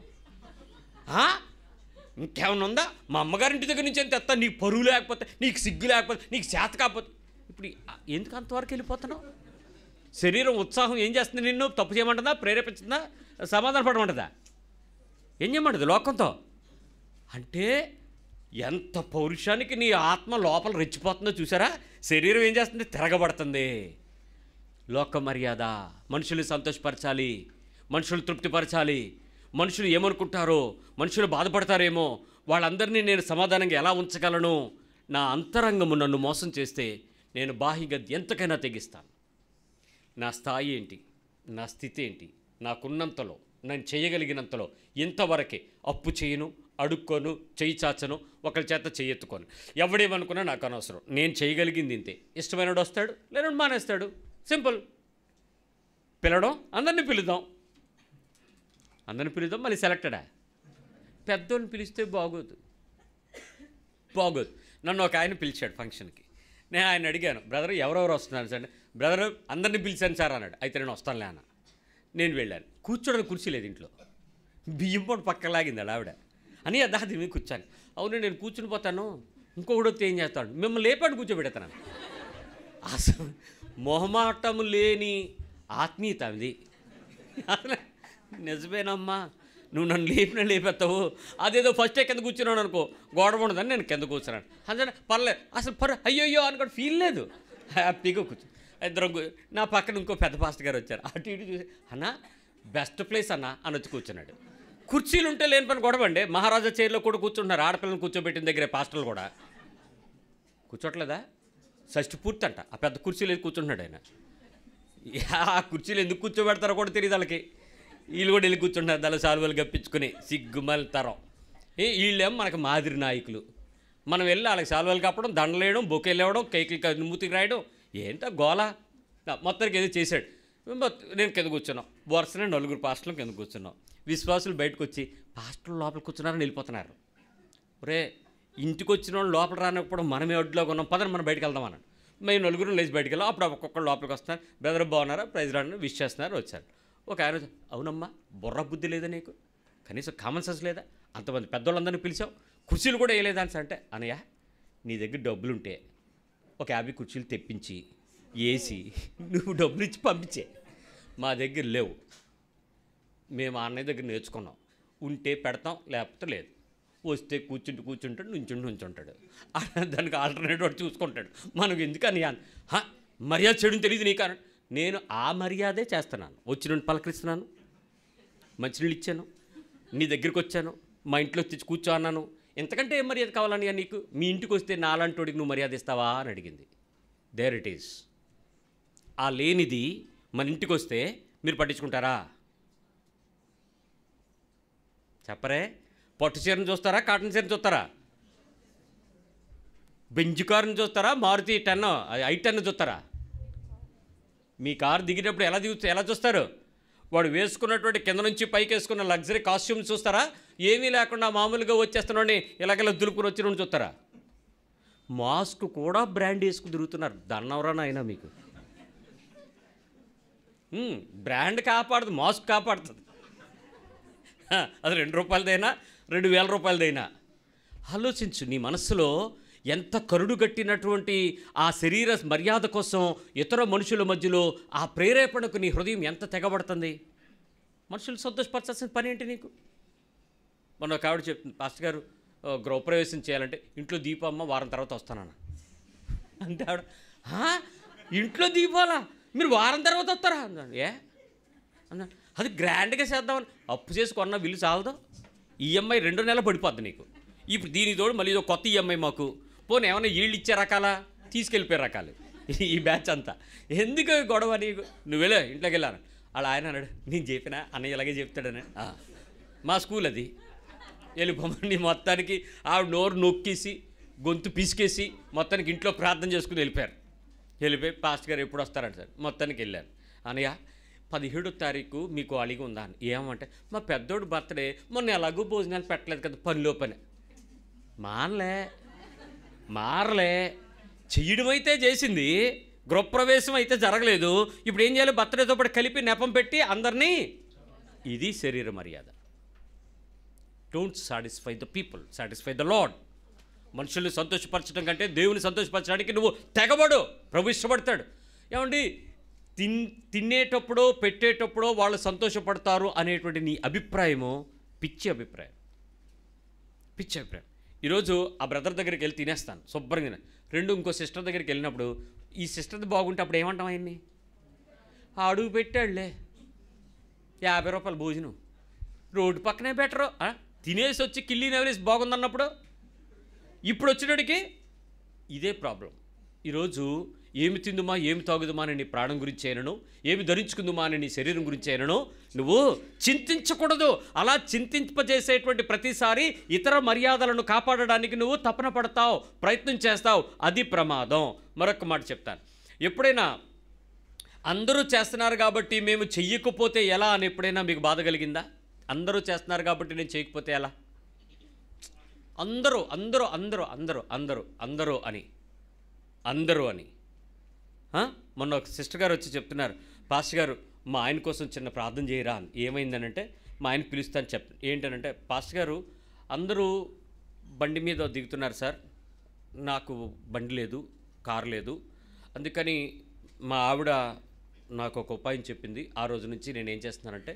ఇంకేమైనా ఉందా మా అమ్మగారింటి దగ్గర నుంచి ఎంత తెస్తా నీకు పరువు లేకపోతే నీకు సిగ్గు లేకపోతే నీకు శాత కాకపోతే ఇప్పుడు ఎందుకు అంతవరకు వెళ్ళిపోతున్నావు శరీరం ఉత్సాహం ఏం చేస్తుంది నిన్ను తప్పు చేయమంటుందా ప్రేరేపించిందా సమాధాన పడమంటుందా ఏం చేయమంటుంది లోకంతో అంటే ఎంత పౌరుషానికి నీ ఆత్మ లోపల రెచ్చిపోతుందో చూసారా శరీరం ఏం చేస్తుంది తిరగబడుతుంది లోక మర్యాద మనుషుల్ని సంతోషపరచాలి మనుషులు తృప్తిపరచాలి మనుషులు ఏమనుకుంటారో మనుషులు బాధపడతారేమో వాళ్ళందరినీ నేను సమాధానంగా ఎలా ఉంచగలను నా అంతరంగము నన్ను మోసం చేస్తే నేను బాహ్యగా ఎంతకైనా తెగిస్తాను నా స్థాయి ఏంటి నా స్థితి ఏంటి నాకున్నంతలో నేను చేయగలిగినంతలో ఇంతవరకే అప్పు చేయను అడుక్కోను చేయి చాచను ఒకరి చేత చేయెత్తుకోను ఎవడేమనుకున్నా నాకు అనవసరం నేను చేయగలిగింది ఇంతే ఇష్టమైనడు వస్తాడు లేనడు మానేస్తాడు సింపుల్ పిలవడం అందరినీ పిలుద్దాం అందరిని పిలుద్దాం మళ్ళీ సెలెక్టెడా పెద్దోళ్ళని పిలిస్తే బాగోదు బాగోదు నన్ను ఒక ఆయన పిలిచాడు ఫంక్షన్కి నేను ఆయన అడిగాను బ్రదర్ ఎవరెవరు వస్తున్నారు సార్ బ్రదర్ అందరిని పిలిచాను సార్ అన్నాడు అయితే నేను వస్తానులే అన్న నేను వెళ్ళాను కూర్చోడానికి కుర్చీ లేదు ఇంట్లో బియ్యం పొడి పక్కన లాగింది ఆవిడ అని అదాది మీద కూర్చాను అవును నేను కూర్చుని పోతాను ఇంకొకటి ఏం చేస్తాడు మిమ్మల్ని లేపాడు కూర్చోబెడతాను అసలు మొహమాటం లేని ఆత్మీయత అది నిజమేనమ్మా నువ్వు నన్ను లేపినా లేపెత్తావు అదేదో ఫస్టే కింద కూర్చున్నాను అనుకో గోడ ఉండదని నేను కింద కూర్చున్నాను అందుకని పర్లేదు అసలు పర్ అయ్యో అనుకో ఫీల్ లేదు హ్యాపీగా కూర్చో ఇద్దరు నా పక్కన ఇంకో పెద్ద పాస్ట్ గారు వచ్చారు అటు ఇటు చూసి అన్న బెస్ట్ ప్లేస్ అన్న అని వచ్చి కూర్చున్నాడు కుర్చీలు ఉంటే లేని పని గొడవండి మహారాజా చైర్లో కూడా కూర్చుంటున్నారు ఆడపిల్లని కూర్చోబెట్టిన దగ్గరే పాస్టర్లు కూడా కూర్చోట్లేదా షష్టి పూర్తి అంట ఆ పెద్ద కుర్చీలో కూర్చుంటున్నాడు ఆయన ఆ కుర్చీలు ఎందుకు కూర్చోబెడతారో కూడా తెలియదు వాళ్ళకి వీళ్ళు కూడా వెళ్ళి కూర్చుంటారు దళ సాల్వలు గప్పించుకుని సిగ్గుమల్ తరం వీళ్ళేమో మనకు మాదిరి నాయకులు మనం వెళ్ళి వాళ్ళకి సాల్వలు కప్పడం దండలేయడం బొకేలు ఇవ్వడం కేకులు మూతికి రాయడం ఏంటో గోల మొత్తానికి ఏదో చేశాడు నేను కింద కూర్చున్నాం వరుసనే నలుగురు పాస్టర్లు కింద కూర్చున్నాం విశ్వాసులు బయటకు వచ్చి పాస్టర్లు లోపల కూర్చున్నారని వెళ్ళిపోతున్నారు ఒరే ఇంటికి వచ్చిన వాళ్ళు లోపల రానప్పుడు మనమే ఒడ్లో ఉన్నాం పదని మనం బయటకు వెళ్దాం అన్నాడు మేము నలుగురు లేచి బయటకు వెళ్ళాం అప్పుడు ఒక్కొక్కరు లోపలికి వస్తున్నారు బెదర్ బాగున్నారా ప్రైజ్ రాను విష్ చేస్తున్నారు వచ్చారు ఒక ఆయన అవునమ్మా బుర్ర బుద్ధి లేదా నీకు కనీసం కామన్ సెన్స్ లేదా అంతమంది పెద్దోళ్ళందరినీ పిలిచాం కుర్చీలు కూడా వేయలేదా అంటే అనయ్య నీ దగ్గర డబ్బులుంటే ఒక యాభై కుర్చీలు తెప్పించి వేసి నువ్వు డబ్బులు ఇచ్చి పంపించే మా దగ్గర లేవు మేము అన్నయ్య దగ్గర నేర్చుకున్నాం ఉంటే పెడతాం లేకపోతే లేదు వస్తే కూర్చుంటూ కూర్చుంటాడు నుంచుండి నుంచుంటాడు దానికి ఆల్టర్నేటివ్ చూసుకుంటాడు మనకు ఎందుకని మర్యాద చెడుని తెలియదు నీ కారణం నేను ఆ మర్యాదే చేస్తున్నాను వచ్చిన పలకరిస్తున్నాను మంచినీళ్ళు ఇచ్చాను నీ దగ్గరికి వచ్చాను మా ఇంట్లో తెచ్చి కూర్చో అన్నాను ఎంతకంటే ఏం మర్యాద కావాలని నీకు మీ ఇంటికి వస్తే నాలాంటోడికి నువ్వు మర్యాద ఇస్తావా అని అడిగింది దేర్ ఇట్ ఈస్ ఆ లేనిది మన ఇంటికి వస్తే మీరు పట్టించుకుంటారా చెప్పరే పట్టు చీరను చూస్తారా కాటన్ చీరను చూస్తారా బెంజ్ కారుని చూస్తారా మారుతి టెన్ ఐ టెన్ చూస్తారా మీ కారు దిగినప్పుడు ఎలా దిగు ఎలా చూస్తారు వాడు వేసుకున్నటువంటి కింద నుంచి పైకి వేసుకున్న లగ్జరీ కాస్ట్యూమ్ చూస్తారా ఏమీ లేకుండా మామూలుగా వచ్చేస్తున్నాడు ఇలాగెలా దులుపుకుని వచ్చిన చూస్తారా మాస్క్ కూడా బ్రాండ్ వేసుకుని తిరుగుతున్నారు దన్నవరాన అయినా మీకు బ్రాండ్ కాపాడదు మాస్క్ కాపాడుతుంది అది రెండు రూపాయలదైనా రెండు వేల రూపాయలదైనా ఆలోచించు నీ మనస్సులో ఎంత కరుడు కట్టినటువంటి ఆ శరీర మర్యాద కోసం ఇతర మనుషుల మధ్యలో ఆ ప్రేరేపణకు నీ హృదయం ఎంత తెగబడుతుంది మనుషులు సంతోషపరచాల్సిన పని ఏంటి నీకు మొన్న ఒక ఆవిడ చెప్తుంది పాస్టర్ గారు గృహప్రవేశం చేయాలంటే ఇంట్లో దీపమ్మ వారం తర్వాత వస్తానన్న అంతే ఆవిడ ఇంట్లో దీపాలా మీరు వారం తర్వాత వస్తారా ఏ అన్నా అది గ్రాండ్గా చేద్దామని అప్పు చేసుకున్న విల్లు చాలదు ఈఎంఐ e రెండు నెలలు పడిపోద్ది నీకు ఇప్పుడు దీని తోడు మళ్ళీ ఇదో కొత్త ఈఎంఐ e మాకు పోనీ ఏమైనా ఈళ్ళు ఇచ్చే రకాలా తీసుకెళ్ళిపోయే రకాలు ఈ బ్యాచ్ అంతా ఎందుకు గొడవ నీకు నువ్వు వెళ్ళా ఇంట్లోకి వెళ్ళాను అలా ఆయన అన్నాడు నేను చెప్పినా అన్నయ్య ఇలాగే చెప్తాడని మా స్కూల్ అది వెళ్ళిపోమని మొత్తానికి ఆవిడ నోరు నొక్కేసి గొంతు పిసికేసి మొత్తానికి ఇంట్లో ప్రార్థన చేసుకుని వెళ్ళిపోయారు వెళ్ళిపోయి పాస్ట్ గారు ఎప్పుడు వస్తారంటారు మొత్తానికి వెళ్ళారు అనయ్య పదిహేడో తారీఖు మీకు అలిగి ఉందా అని ఏమంటే మా పెద్దోడు బర్త్డే మొన్న ఎలాగో భోజనాలు పెట్టలేదు కదా పనిలో పని మానలే మారలే చేయడం అయితే చేసింది గృహప్రవేశం అయితే జరగలేదు ఇప్పుడు ఏం చేయాలి బర్త్డేతో పాటు కలిపి నెపం పెట్టి అందరినీ ఇది శరీర మర్యాద don't satisfy the people satisfy the Lord మనుషుల్ని సంతోషపరచడం కంటే దేవుని సంతోషపరచడానికి నువ్వు తెగబడు ప్రభు ఇష్టపడతాడు ఏమండి తిన్ తినేటప్పుడో పెట్టేటప్పుడో వాళ్ళు సంతోషపడతారు అనేటువంటి నీ అభిప్రాయము పిచ్చి అభిప్రాయం పిచ్చి అభిప్రాయం ఈరోజు ఆ బ్రదర్ దగ్గరికి వెళ్ళి తినేస్తాను శుభ్రంగా రెండు ఇంకో సిస్టర్ దగ్గరికి వెళ్ళినప్పుడు ఈ సిస్టర్ది బాగుంటే అప్పుడు ఏమంటాం ఆయన్ని అడుగు పెట్టాడులే యాభై రూపాయల భోజనం రోడ్డు పక్కనే బెటరు తినేసి వచ్చి కిల్లీ నెవరేసి బాగుందన్నప్పుడు ఇప్పుడు వచ్చేటడికి ఇదే ప్రాబ్లం ఈరోజు ఏమి తిందుమా ఏమి తాగుదుమా అని నీ ప్రాణం గురించి అయినను ఏమి ధరించుకుందుమా అని నీ శరీరం గురించి అయినను నువ్వు చింతించకూడదు అలా చింతింపజేసేటువంటి ప్రతిసారి ఇతర మర్యాదలను కాపాడడానికి నువ్వు తపన పడతావు ప్రయత్నం చేస్తావు అది ప్రమాదం మరొక మాట చెప్తాను ఎప్పుడైనా అందరూ చేస్తున్నారు కాబట్టి మేము చెయ్యకపోతే ఎలా అని ఎప్పుడైనా మీకు బాధ కలిగిందా అందరూ చేస్తున్నారు కాబట్టి నేను చేయకపోతే ఎలా అందరూ అందరూ అందరూ అందరూ అందరూ అందరూ అని అందరూ అని మొన్న ఒక సిస్టర్ గారు వచ్చి చెప్తున్నారు పాస్టర్ గారు మా ఆయన కోసం చిన్న ప్రార్థన చేయరా అని ఏమైందనంటే మా ఆయన పిలుస్తాను చెప్ ఏంటనంటే పాస్టర్ గారు అందరూ బండి మీద దిగుతున్నారు సార్ నాకు బండి లేదు కారు లేదు అందుకని మా ఆవిడ నాకు ఒక ఉపాయం చెప్పింది ఆ రోజు నుంచి నేను ఏం చేస్తున్నానంటే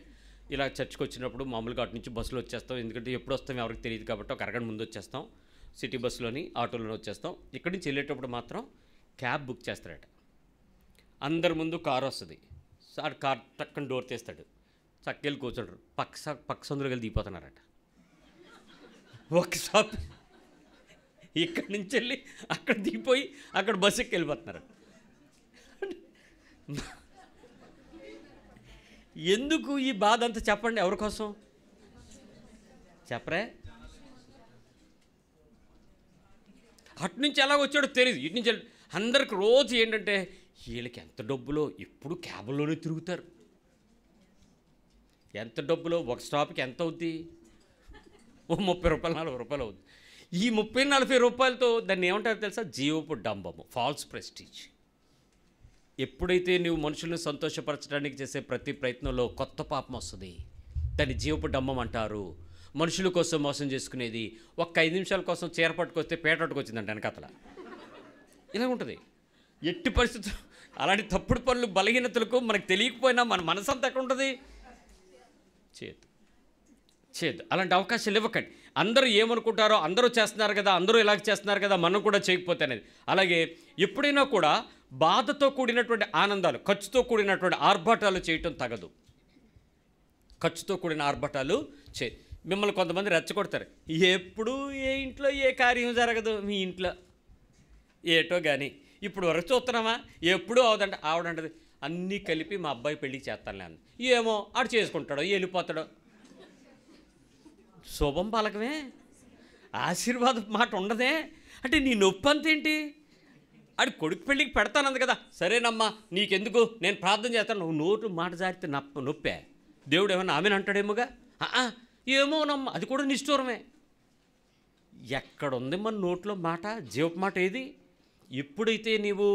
ఇలా చర్చ్కి వచ్చినప్పుడు మామూలుగా అటు నుంచి బస్సులో వచ్చేస్తాం ఎందుకంటే ఎప్పుడు వస్తాం ఎవరికి తెలియదు కాబట్టి ఒక అరగంట ముందు వచ్చేస్తాం సిటీ బస్సులోని ఆటోలోనే వచ్చేస్తాం ఇక్కడి నుంచి వెళ్ళేటప్పుడు మాత్రం క్యాబ్ బుక్ చేస్తారట అందరి ముందు కారు వస్తుంది సార్ కార్ టక్కని డోర్ తీస్తాడు చక్కెళ్ళి కూర్చోడు పక్క పక్క సందులోకి వెళ్ళి దిగిపోతున్నారట ఒకసారి ఇక్కడి నుంచి వెళ్ళి అక్కడ దిగిపోయి అక్కడ బస్సుకి ఎక్కెళ్ళిపోతున్నారు ఎందుకు ఈ బాధ అంతా చెప్పండి ఎవరి కోసం చెప్పరే అటు నుంచి ఎలా వచ్చాడో తెలియదు ఇటు నుంచి అందరికి రోజు ఏంటంటే వీళ్ళకి ఎంత డబ్బులో ఎప్పుడు క్యాబ్లోనే తిరుగుతారు ఎంత డబ్బులో ఒక స్టాప్కి ఎంత అవుద్ది ఓ ముప్పై రూపాయలు నలభై రూపాయలు అవుద్ది ఈ ముప్పై నలభై రూపాయలతో దాన్ని ఏమంటారు తెలుసా జీవపు డంబము ఫాల్స్ ప్రెస్టీజ్ ఎప్పుడైతే నువ్వు మనుషులను సంతోషపరచడానికి చేసే ప్రతి ప్రయత్నంలో కొత్త పాపం వస్తుంది దాన్ని జీవపు డంబం అంటారు మనుషుల కోసం మోసం చేసుకునేది ఒక్క ఐదు నిమిషాల కోసం చీర పట్టుకొస్తే పేట పట్టుకొచ్చిందంట వెనకతల ఇలా ఉంటుంది ఎట్టి పరిస్థితులు అలాంటి తప్పుడు పనులు బలహీనతలకు మనకు తెలియకపోయినా మన మనసంతా ఎక్కడ ఉంటుంది చేదు చేదు అలాంటి అవకాశాలు ఇవ్వకండి అందరూ ఏమనుకుంటారో అందరూ చేస్తున్నారు కదా అందరూ ఇలాగ చేస్తున్నారు కదా మనం కూడా చేయకపోతే అనేది అలాగే ఎప్పుడైనా కూడా బాధతో కూడినటువంటి ఆనందాలు ఖర్చుతో కూడినటువంటి ఆర్భాటాలు చేయటం తగదు ఖర్చుతో కూడిన ఆర్భాటాలు చే మిమ్మల్ని కొంతమంది రెచ్చగొడతారు ఎప్పుడు ఏ ఇంట్లో ఏ కార్యం జరగదు మీ ఇంట్లో ఏటో కానీ ఇప్పుడు వరకు చూస్తున్నామా ఎప్పుడూ అవదంట ఆవిడంటది అన్నీ కలిపి మా అబ్బాయి పెళ్ళికి చేస్తాను ఏమో ఆడు చేసుకుంటాడు వెళ్ళిపోతాడు శుభం పలకమే ఆశీర్వాదం మాట ఉండదే అంటే నీ నొప్పి అంతేంటి ఆడు కొడుకు పెళ్ళికి పెడతానంది కదా సరేనమ్మా నీకెందుకు నేను ప్రార్థన చేస్తాను నువ్వు నోటు మాట జారితే నప్ప నొప్పే దేవుడు ఏమన్నా ఆమెను అంటాడేమోగా ఏమో నమ్మ అది కూడా నిష్ఠూరమే ఎక్కడుంది మన నోట్లో మాట జీవపు మాట ఏది ఎప్పుడైతే నీవు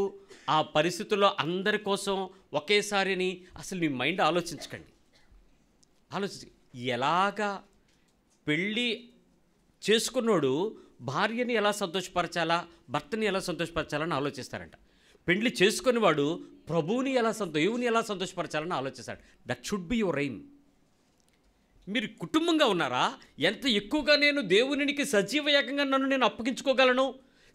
ఆ పరిస్థితుల్లో అందరి కోసం ఒకేసారిని అసలు మీ మైండ్ ఆలోచించకండి ఆలోచించ ఎలాగా పెళ్ళి చేసుకున్నాడు భార్యని ఎలా సంతోషపరచాలా భర్తని ఎలా సంతోషపరచాలని ఆలోచిస్తారంట పెళ్లి చేసుకునేవాడు ప్రభువుని ఎలా సంతో దేవుని ఎలా సంతోషపరచాలని ఆలోచిస్తాడు that should be your aim మీరు కుటుంబంగా ఉన్నారా ఎంత ఎక్కువగా నేను దేవునికి సజీవ ఏకంగా నన్ను నేను అప్పగించుకోగలను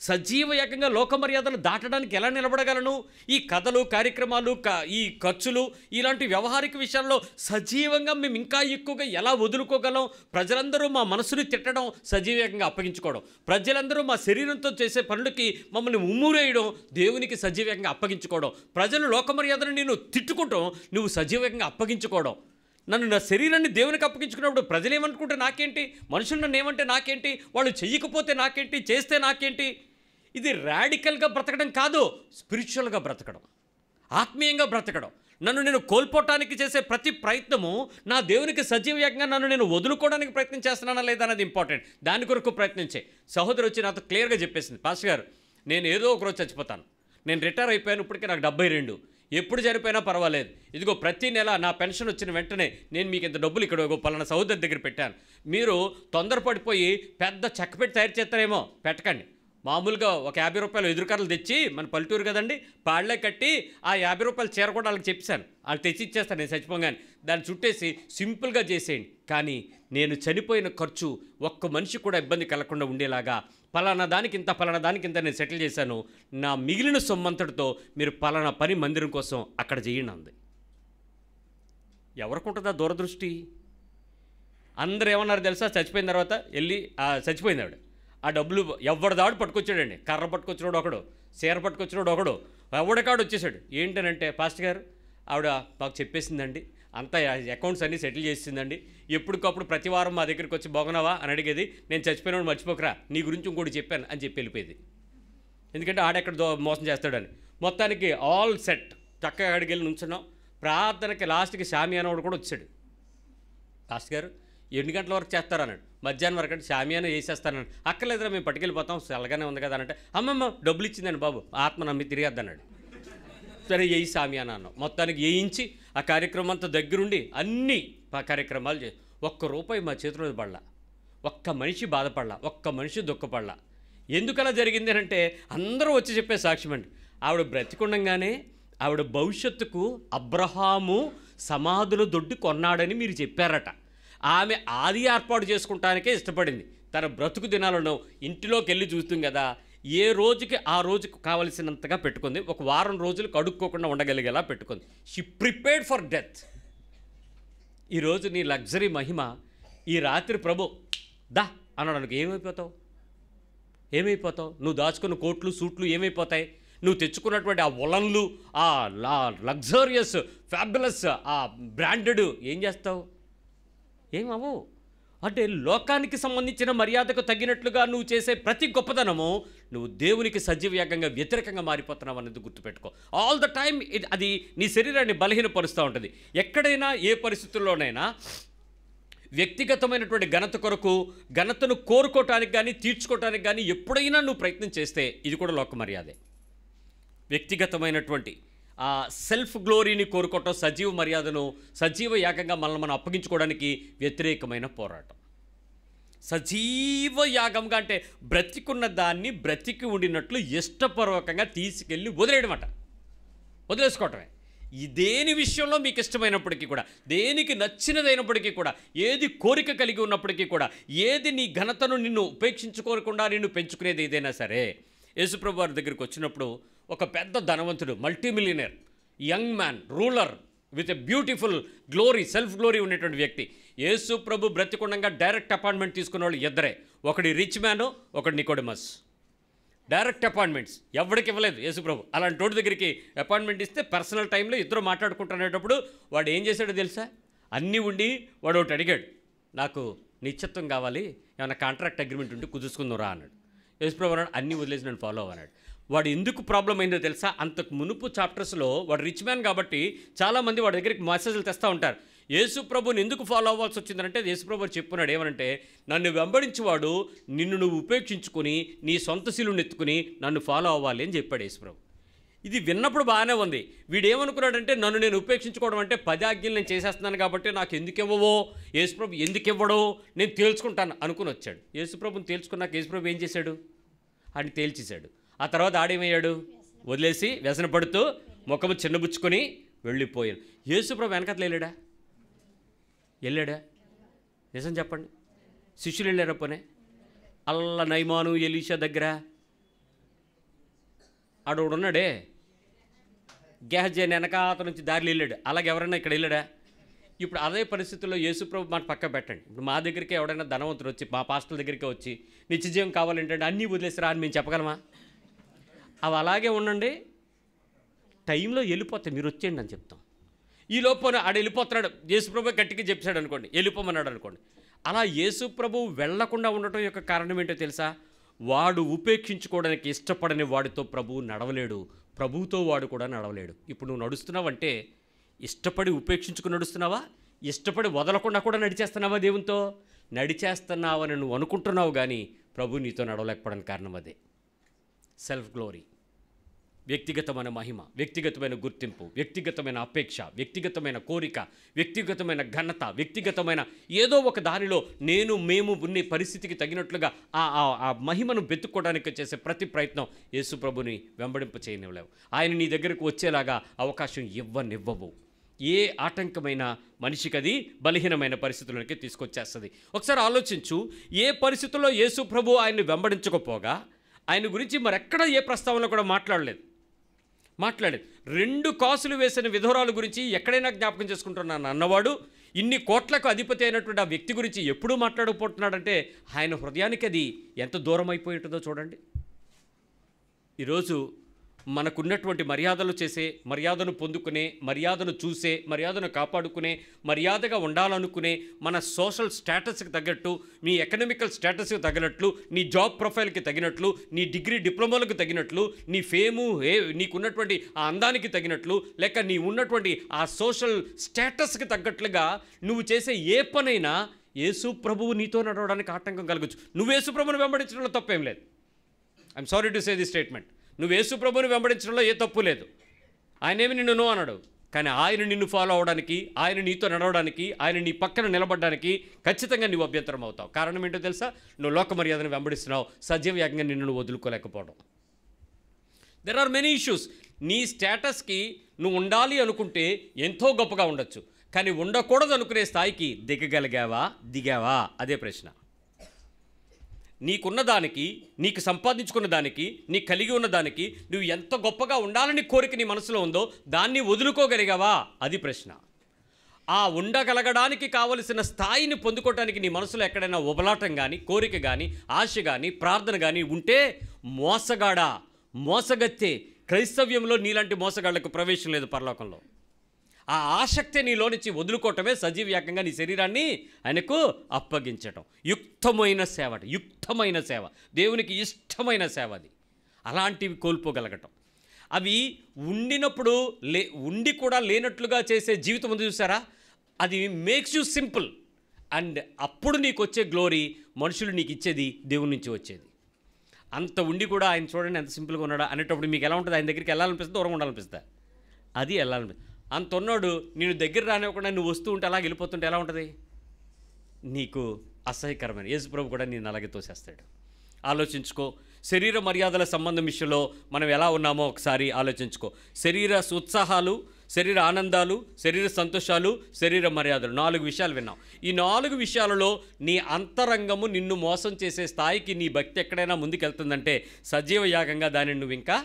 సజీవ ఏకంగా లోక మర్యాదలు దాటడానికి ఎలా నిలబడగలను ఈ కథలు కార్యక్రమాలు ఈ ఖర్చులు ఇలాంటి వ్యవహారిక విషయాల్లో సజీవంగా మేము ఇంకా ఎక్కువగా ఎలా వదులుకోగలం ప్రజలందరూ మా మనసుని తిట్టడం ఏకంగా అప్పగించుకోవడం ప్రజలందరూ మా శరీరంతో చేసే పనులకి మమ్మల్ని ఉమ్మురేయడం దేవునికి సజీవంగా అప్పగించుకోవడం ప్రజలు లోక మర్యాదను నేను తిట్టుకుంటాం నువ్వు సజీవంగా అప్పగించుకోవడం నన్ను నా శరీరాన్ని దేవునికి అప్పగించుకున్నప్పుడు ప్రజలు ఏమనుకుంటే నాకేంటి మనుషులు నన్ను ఏమంటే నాకేంటి వాళ్ళు చెయ్యకపోతే నాకేంటి చేస్తే నాకేంటి ఇది రాడికల్గా బ్రతకడం కాదు స్పిరిచువల్గా బ్రతకడం ఆత్మీయంగా బ్రతకడం నన్ను నేను కోల్పోవటానికి చేసే ప్రతి ప్రయత్నము నా దేవునికి సజీవ్యంగా నన్ను నేను వదులుకోవడానికి ప్రయత్నం చేస్తున్నానా లేదా అనేది ఇంపార్టెంట్ దాని కొరకు ప్రయత్నించే సహోదరు వచ్చి నాతో క్లియర్గా చెప్పేసింది పాస్ గారు నేను ఏదో ఒకరోజు చచ్చిపోతాను నేను రిటైర్ అయిపోయాను ఇప్పటికీ నాకు డెబ్బై రెండు ఎప్పుడు చనిపోయినా పర్వాలేదు ఇదిగో ప్రతి నెల నా పెన్షన్ వచ్చిన వెంటనే నేను మీకు ఇంత డబ్బులు ఇక్కడ పలానా సహోదరి దగ్గర పెట్టాను మీరు తొందరపడిపోయి పెద్ద చెక్క పెట్టి తయారు చేస్తారేమో పెట్టకండి మామూలుగా ఒక యాభై రూపాయలు ఎదురుకర్రలు తెచ్చి మన పల్లెటూరు కదండి పాళ్ళే కట్టి ఆ యాభై రూపాయలు చీర కూడా వాళ్ళకి చెప్పాను వాళ్ళు తెచ్చి ఇచ్చేస్తాను నేను చచ్చిపోగాను దాన్ని చుట్టేసి సింపుల్గా చేసేయండి కానీ నేను చనిపోయిన ఖర్చు ఒక్క మనిషి కూడా ఇబ్బంది కలగకుండా ఉండేలాగా పలానా దానికి ఇంత పలానా దానికి ఇంత నేను సెటిల్ చేశాను నా మిగిలిన సొమ్మంతటితో మీరు పలానా పని మందిరం కోసం అక్కడ చేయండి అంది ఎవరికి ఉంటుందా దూరదృష్టి అందరు ఏమన్నారు తెలుసా చచ్చిపోయిన తర్వాత వెళ్ళి చచ్చిపోయింది ఆవిడ ఆ డబ్బులు ఎవరి దాడు పట్టుకొచ్చాడండి కర్ర పట్టుకొచ్చినాడు ఒకడు చీర పట్టుకొచ్చినాడు ఒకడు ఎవడకాడు వచ్చేసాడు ఏంటనంటే పాస్టర్ గారు ఆవిడ మాకు చెప్పేసిందండి అంతా అకౌంట్స్ అన్నీ సెటిల్ చేసిందండి ఎప్పటికప్పుడు ప్రతి వారం మా దగ్గరికి వచ్చి బాగున్నావా అని అడిగేది నేను చచ్చిపోయినాడు మర్చిపోకరా నీ గురించి ఇంకోటి చెప్పాను అని చెప్పి వెళ్ళిపోయేది ఎందుకంటే ఆడెక్కడ దో మోసం చేస్తాడని మొత్తానికి ఆల్ సెట్ చక్కగా అడిగి వెళ్ళి నుంచున్నాం ప్రార్థనకి లాస్ట్కి షామి అనేవాడు కూడా వచ్చాడు లాస్ట్ గారు ఎన్ని గంటల వరకు చేస్తారన్నాడు మధ్యాహ్నం వరకు అంటే షామియానా వేసేస్తానని అక్కర్లేదురా మేము పట్టుకెళ్ళిపోతాం చల్లగానే ఉంది కదా అంటే అమ్మమ్మ డబ్బులు ఇచ్చిందండి బాబు ఆత్మ నమ్మి తిరిగేద్దన్నాడు సరే వేయి సామియానా అన్నాం మొత్తానికి వేయించి ఆ కార్యక్రమం అంతా దగ్గరుండి అన్ని కార్యక్రమాలు చే ఒక్క రూపాయి మా చేతిలో పడలా ఒక్క మనిషి బాధపడలా ఒక్క మనిషి దుఃఖపడలా ఎందుకలా జరిగింది అంటే అందరూ వచ్చి చెప్పే సాక్ష్యం అండి ఆవిడ బ్రతికుండగానే ఆవిడ భవిష్యత్తుకు అబ్రహాము సమాధుల దొడ్డు కొన్నాడని మీరు చెప్పారట ఆమె ఆది ఏర్పాటు చేసుకుంటానికే ఇష్టపడింది తన బ్రతుకు దినాలను ఇంటిలోకి వెళ్ళి చూస్తుంది కదా ఏ రోజుకి ఆ రోజుకు కావలసినంతగా పెట్టుకుంది ఒక వారం రోజులు కడుక్కోకుండా ఉండగలిగేలా పెట్టుకుంది షీ ప్రిపేర్డ్ ఫర్ డెత్ ఈరోజు నీ లగ్జరీ మహిమ ఈ రాత్రి ప్రభు దా అన్నాడు ఏమైపోతావు ఏమైపోతావు నువ్వు దాచుకున్న కోట్లు సూట్లు ఏమైపోతాయి నువ్వు తెచ్చుకున్నటువంటి ఆ ఉలన్లు ఆ లగ్జరియస్ ఫ్యాబులస్ ఆ బ్రాండెడ్ ఏం చేస్తావు ఏమవు అంటే లోకానికి సంబంధించిన మర్యాదకు తగినట్లుగా నువ్వు చేసే ప్రతి గొప్పతనము నువ్వు దేవునికి సజీవ్యాగంగా వ్యతిరేకంగా మారిపోతున్నావు అనేది గుర్తుపెట్టుకో ఆల్ ద టైమ్ అది నీ శరీరాన్ని బలహీనపరుస్తూ ఉంటుంది ఎక్కడైనా ఏ పరిస్థితుల్లోనైనా వ్యక్తిగతమైనటువంటి ఘనత కొరకు ఘనతను కోరుకోవటానికి కానీ తీర్చుకోవటానికి కానీ ఎప్పుడైనా నువ్వు ప్రయత్నం చేస్తే ఇది కూడా లోక మర్యాదే వ్యక్తిగతమైనటువంటి సెల్ఫ్ గ్లోరీని కోరుకోవటం సజీవ మర్యాదను సజీవ యాగంగా మనల్ని మనం అప్పగించుకోవడానికి వ్యతిరేకమైన పోరాటం సజీవ యాగంగా అంటే బ్రతికున్న దాన్ని బ్రతికి ఉండినట్లు ఇష్టపూర్వకంగా తీసుకెళ్ళి అట వదిలేసుకోవటమే దేని విషయంలో మీకు ఇష్టమైనప్పటికీ కూడా దేనికి నచ్చినదైనప్పటికీ కూడా ఏది కోరిక కలిగి ఉన్నప్పటికీ కూడా ఏది నీ ఘనతను నిన్ను ఉపేక్షించుకోకుండా నిన్ను పెంచుకునేది ఏదైనా సరే యేసుప్రభు వారి దగ్గరికి వచ్చినప్పుడు ఒక పెద్ద ధనవంతుడు multimillionaire young man ruler with a beautiful glory self glory ఉన్నటువంటి వ్యక్తి యేసు ప్రభు బ్రతికుండగా డైరెక్ట్ అపాయింట్మెంట్ తీసుకున్న వాళ్ళు ఇద్దరే ఒకటి రిచ్ మ్యాను ఒకటి నికోడమస్ డైరెక్ట్ అపాయింట్మెంట్స్ ఎవరికి ఇవ్వలేదు యేసుప్రభు అలాంటి వాడి దగ్గరికి అపాయింట్మెంట్ ఇస్తే పర్సనల్ టైంలో ఇద్దరు మాట్లాడుకుంటునేటప్పుడు వాడు ఏం చేశాడో తెలుసా అన్నీ ఉండి వాడు ఒకటి అడిగాడు నాకు నిశ్చిత్వం కావాలి ఏమైనా కాంట్రాక్ట్ అగ్రిమెంట్ ఉంటే కుదుర్చుకుందాం రా అన్నాడు యేసుప్రభు అన్నాడు అన్నీ వదిలేసి నన్ను ఫాలో అన్నాడు వాడు ఎందుకు ప్రాబ్లం అయిందో తెలుసా అంతకు మునుపు చాప్టర్స్లో వాడు రిచ్ మ్యాన్ కాబట్టి చాలామంది వాడి దగ్గరికి మెసేజ్లు తెస్తూ ఉంటారు యేసు ప్రభుని ఎందుకు ఫాలో అవ్వాల్సి వచ్చిందంటే యేసుప్రభు చెప్పున్నాడు ఏమనంటే నన్ను వెంబడించేవాడు నిన్ను నువ్వు ఉపేక్షించుకుని నీ సొంత శిలుని ఎత్తుకుని నన్ను ఫాలో అవ్వాలి అని చెప్పాడు యేసుప్రభు ఇది విన్నప్పుడు బాగానే ఉంది వీడేమనుకున్నాడంటే నన్ను నేను ఉపేక్షించుకోవడం అంటే ఆజ్ఞలు నేను చేసేస్తున్నాను కాబట్టి నాకు ఎందుకు ఇవ్వవో యేసుప్రభు ఎందుకు ఇవ్వడో నేను తేల్చుకుంటాను అనుకుని వచ్చాడు యేసుప్రభుని తేల్చుకున్నాక యేసుప్రభు ఏం చేశాడు అని తేల్చేశాడు ఆ తర్వాత ఆడేమయ్యాడు వదిలేసి వ్యసన పడుతూ ముఖము చిన్నబుచ్చుకొని వెళ్ళిపోయాను యేసుప్రభు వెనకట్ల వెళ్ళాడా వెళ్ళాడా నిజం చెప్పండి శిష్యులు వెళ్ళారా పోనే అల్ల నైమాను ఎలీషా దగ్గర ఆడోడున్నాడే గెహజన్ వెనకాత నుంచి దారిలో వెళ్ళాడు అలాగే ఎవరైనా ఇక్కడ వెళ్ళాడా ఇప్పుడు అదే పరిస్థితుల్లో యేసుప్రభు మాట పక్క పెట్టండి ఇప్పుడు మా దగ్గరికి ఎవడైనా ధనవంతుడు వచ్చి మా పాస్టల్ దగ్గరికి వచ్చి నిత్యజీవం కావాలంటే అన్నీ వదిలేసిరా అని మేము చెప్పగలమా అవి అలాగే ఉండండి టైంలో వెళ్ళిపోతాయి మీరు వచ్చేయండి అని చెప్తాం ఈ లోపల ఆడ వెళ్ళిపోతున్నాడు యేసుప్రభు గట్టిగా చెప్పాడు అనుకోండి వెళ్ళిపోమన్నాడు అనుకోండి అలా యేసుప్రభు వెళ్లకుండా ఉండటం యొక్క కారణం ఏంటో తెలుసా వాడు ఉపేక్షించుకోవడానికి ఇష్టపడని వాడితో ప్రభువు నడవలేడు ప్రభువుతో వాడు కూడా నడవలేడు ఇప్పుడు నువ్వు నడుస్తున్నావంటే ఇష్టపడి ఉపేక్షించుకుని నడుస్తున్నావా ఇష్టపడి వదలకుండా కూడా నడిచేస్తున్నావా దేవునితో నడిచేస్తున్నావని నువ్వు అనుకుంటున్నావు కానీ ప్రభు నీతో నడవలేకపోవడానికి కారణం అదే సెల్ఫ్ గ్లోరీ వ్యక్తిగతమైన మహిమ వ్యక్తిగతమైన గుర్తింపు వ్యక్తిగతమైన అపేక్ష వ్యక్తిగతమైన కోరిక వ్యక్తిగతమైన ఘనత వ్యక్తిగతమైన ఏదో ఒక దారిలో నేను మేము ఉన్న పరిస్థితికి తగినట్లుగా ఆ ఆ మహిమను వెతుక్కోవడానికి చేసే ప్రతి ప్రయత్నం ప్రభుని వెంబడింప చేయనివ్వలేవు ఆయన నీ దగ్గరకు వచ్చేలాగా అవకాశం ఇవ్వనివ్వవు ఏ ఆటంకమైన మనిషికి అది బలహీనమైన పరిస్థితులకి తీసుకొచ్చేస్తుంది ఒకసారి ఆలోచించు ఏ పరిస్థితుల్లో యేసు ప్రభు ఆయన్ని వెంబడించకపోగా ఆయన గురించి మరెక్కడ ఏ ప్రస్తావనలో కూడా మాట్లాడలేదు మాట్లాడలేదు రెండు కాసులు వేసిన విధురాలు గురించి ఎక్కడైనా జ్ఞాపకం చేసుకుంటున్నాను అన్నవాడు ఇన్ని కోట్లకు అధిపతి అయినటువంటి ఆ వ్యక్తి గురించి ఎప్పుడూ మాట్లాడకపోతున్నాడంటే ఆయన హృదయానికి అది ఎంత దూరం అయిపోయి ఉంటుందో చూడండి ఈరోజు మనకున్నటువంటి మర్యాదలు చేసే మర్యాదను పొందుకునే మర్యాదను చూసే మర్యాదను కాపాడుకునే మర్యాదగా ఉండాలనుకునే మన సోషల్ స్టేటస్కి తగ్గట్టు మీ ఎకనామికల్ స్టేటస్కి తగినట్లు నీ జాబ్ ప్రొఫైల్కి తగినట్లు నీ డిగ్రీ డిప్లొమాలకు తగినట్లు నీ ఫేము ఏ నీకున్నటువంటి ఆ అందానికి తగినట్లు లేక నీ ఉన్నటువంటి ఆ సోషల్ స్టేటస్కి తగ్గట్లుగా నువ్వు చేసే ఏ పనైనా యేసు ప్రభువు నీతో నడవడానికి ఆటంకం కలగచ్చు నువ్వు యేసు ప్రభువును వెంబడించడంలో తప్పేం లేదు I'm sorry to say the statement నువ్వు ప్రభుని వెంబడించడంలో ఏ తప్పు లేదు ఆయనేమి నిన్ను నువ్వు అన్నాడు కానీ ఆయన నిన్ను ఫాలో అవడానికి ఆయన నీతో నడవడానికి ఆయన నీ పక్కన నిలబడడానికి ఖచ్చితంగా నువ్వు అభ్యంతరం అవుతావు కారణం ఏంటో తెలుసా నువ్వు లోక మర్యాదను వెంబడిస్తున్నావు సజీవయాగంగా నిన్ను నువ్వు వదులుకోలేకపోవడం దెర్ ఆర్ మెనీ ఇష్యూస్ నీ స్టేటస్కి నువ్వు ఉండాలి అనుకుంటే ఎంతో గొప్పగా ఉండొచ్చు కానీ ఉండకూడదు అనుకునే స్థాయికి దిగగలిగావా దిగావా అదే ప్రశ్న నీకున్న దానికి నీకు సంపాదించుకున్న దానికి నీ కలిగి ఉన్న దానికి నువ్వు ఎంత గొప్పగా ఉండాలని కోరిక నీ మనసులో ఉందో దాన్ని వదులుకోగలిగావా అది ప్రశ్న ఆ ఉండగలగడానికి కావలసిన స్థాయిని పొందుకోవటానికి నీ మనసులో ఎక్కడైనా ఉబలాటం కానీ కోరిక కానీ ఆశ కానీ ప్రార్థన కానీ ఉంటే మోసగాడా మోసగత్తే క్రైస్తవ్యంలో నీలాంటి మోసగాళ్లకు ప్రవేశం లేదు పరలోకంలో ఆ ఆసక్తి నీలో నుంచి వదులుకోవటమే సజీవ్యాకంగా నీ శరీరాన్ని ఆయనకు అప్పగించటం యుక్తమైన సేవ యుక్తమైన సేవ దేవునికి ఇష్టమైన సేవ అది అలాంటివి కోల్పోగలగటం అవి ఉండినప్పుడు లే ఉండి కూడా లేనట్లుగా చేసే జీవితం ఉంది చూసారా అది మేక్స్ యూ సింపుల్ అండ్ అప్పుడు నీకు వచ్చే గ్లోరీ మనుషులు నీకు ఇచ్చేది దేవుని నుంచి వచ్చేది అంత ఉండి కూడా ఆయన చూడండి ఎంత సింపుల్గా ఉన్నాడా అనేటప్పుడు మీకు ఎలా ఉంటుంది ఆయన దగ్గరికి వెళ్ళాలనిపిస్తుంది దూరంగా ఉండాలనిపిస్తుంది అది వెళ్ళాలనిపిస్తుంది అంత ఉన్నోడు నేను దగ్గర రానివ్వకుండా నువ్వు వస్తూ ఉంటే అలాగే వెళ్ళిపోతుంటే ఎలా ఉంటుంది నీకు అసహ్యకరమైన యేసుప్రభు కూడా నేను అలాగే తోసేస్తాడు ఆలోచించుకో శరీర మర్యాదల సంబంధం విషయంలో మనం ఎలా ఉన్నామో ఒకసారి ఆలోచించుకో శరీర ఉత్సాహాలు శరీర ఆనందాలు శరీర సంతోషాలు శరీర మర్యాదలు నాలుగు విషయాలు విన్నాం ఈ నాలుగు విషయాలలో నీ అంతరంగము నిన్ను మోసం చేసే స్థాయికి నీ భక్తి ఎక్కడైనా ముందుకెళ్తుందంటే సజీవ యాగంగా దానిని నువ్వు ఇంకా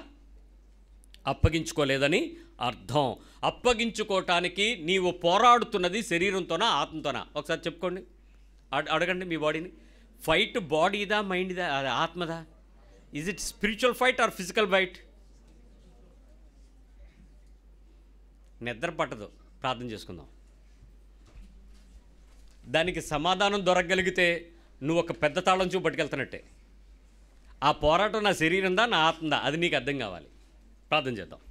అప్పగించుకోలేదని అర్థం అప్పగించుకోవటానికి నీవు పోరాడుతున్నది శరీరంతోనా ఆత్మతోనా ఒకసారి చెప్పుకోండి అడగండి మీ బాడీని ఫైట్ బాడీదా మైండ్దా అది ఆత్మదా is it spiritual fight or physical fight నిద్ర పట్టదు ప్రార్థన చేసుకుందాం దానికి సమాధానం దొరకగలిగితే నువ్వు ఒక పెద్ద తాళం చూపు పట్టుకెళ్తున్నట్టే ఆ పోరాటం నా శరీరందా నా ఆత్మదా అది నీకు అర్థం కావాలి ప్రార్థన చేద్దాం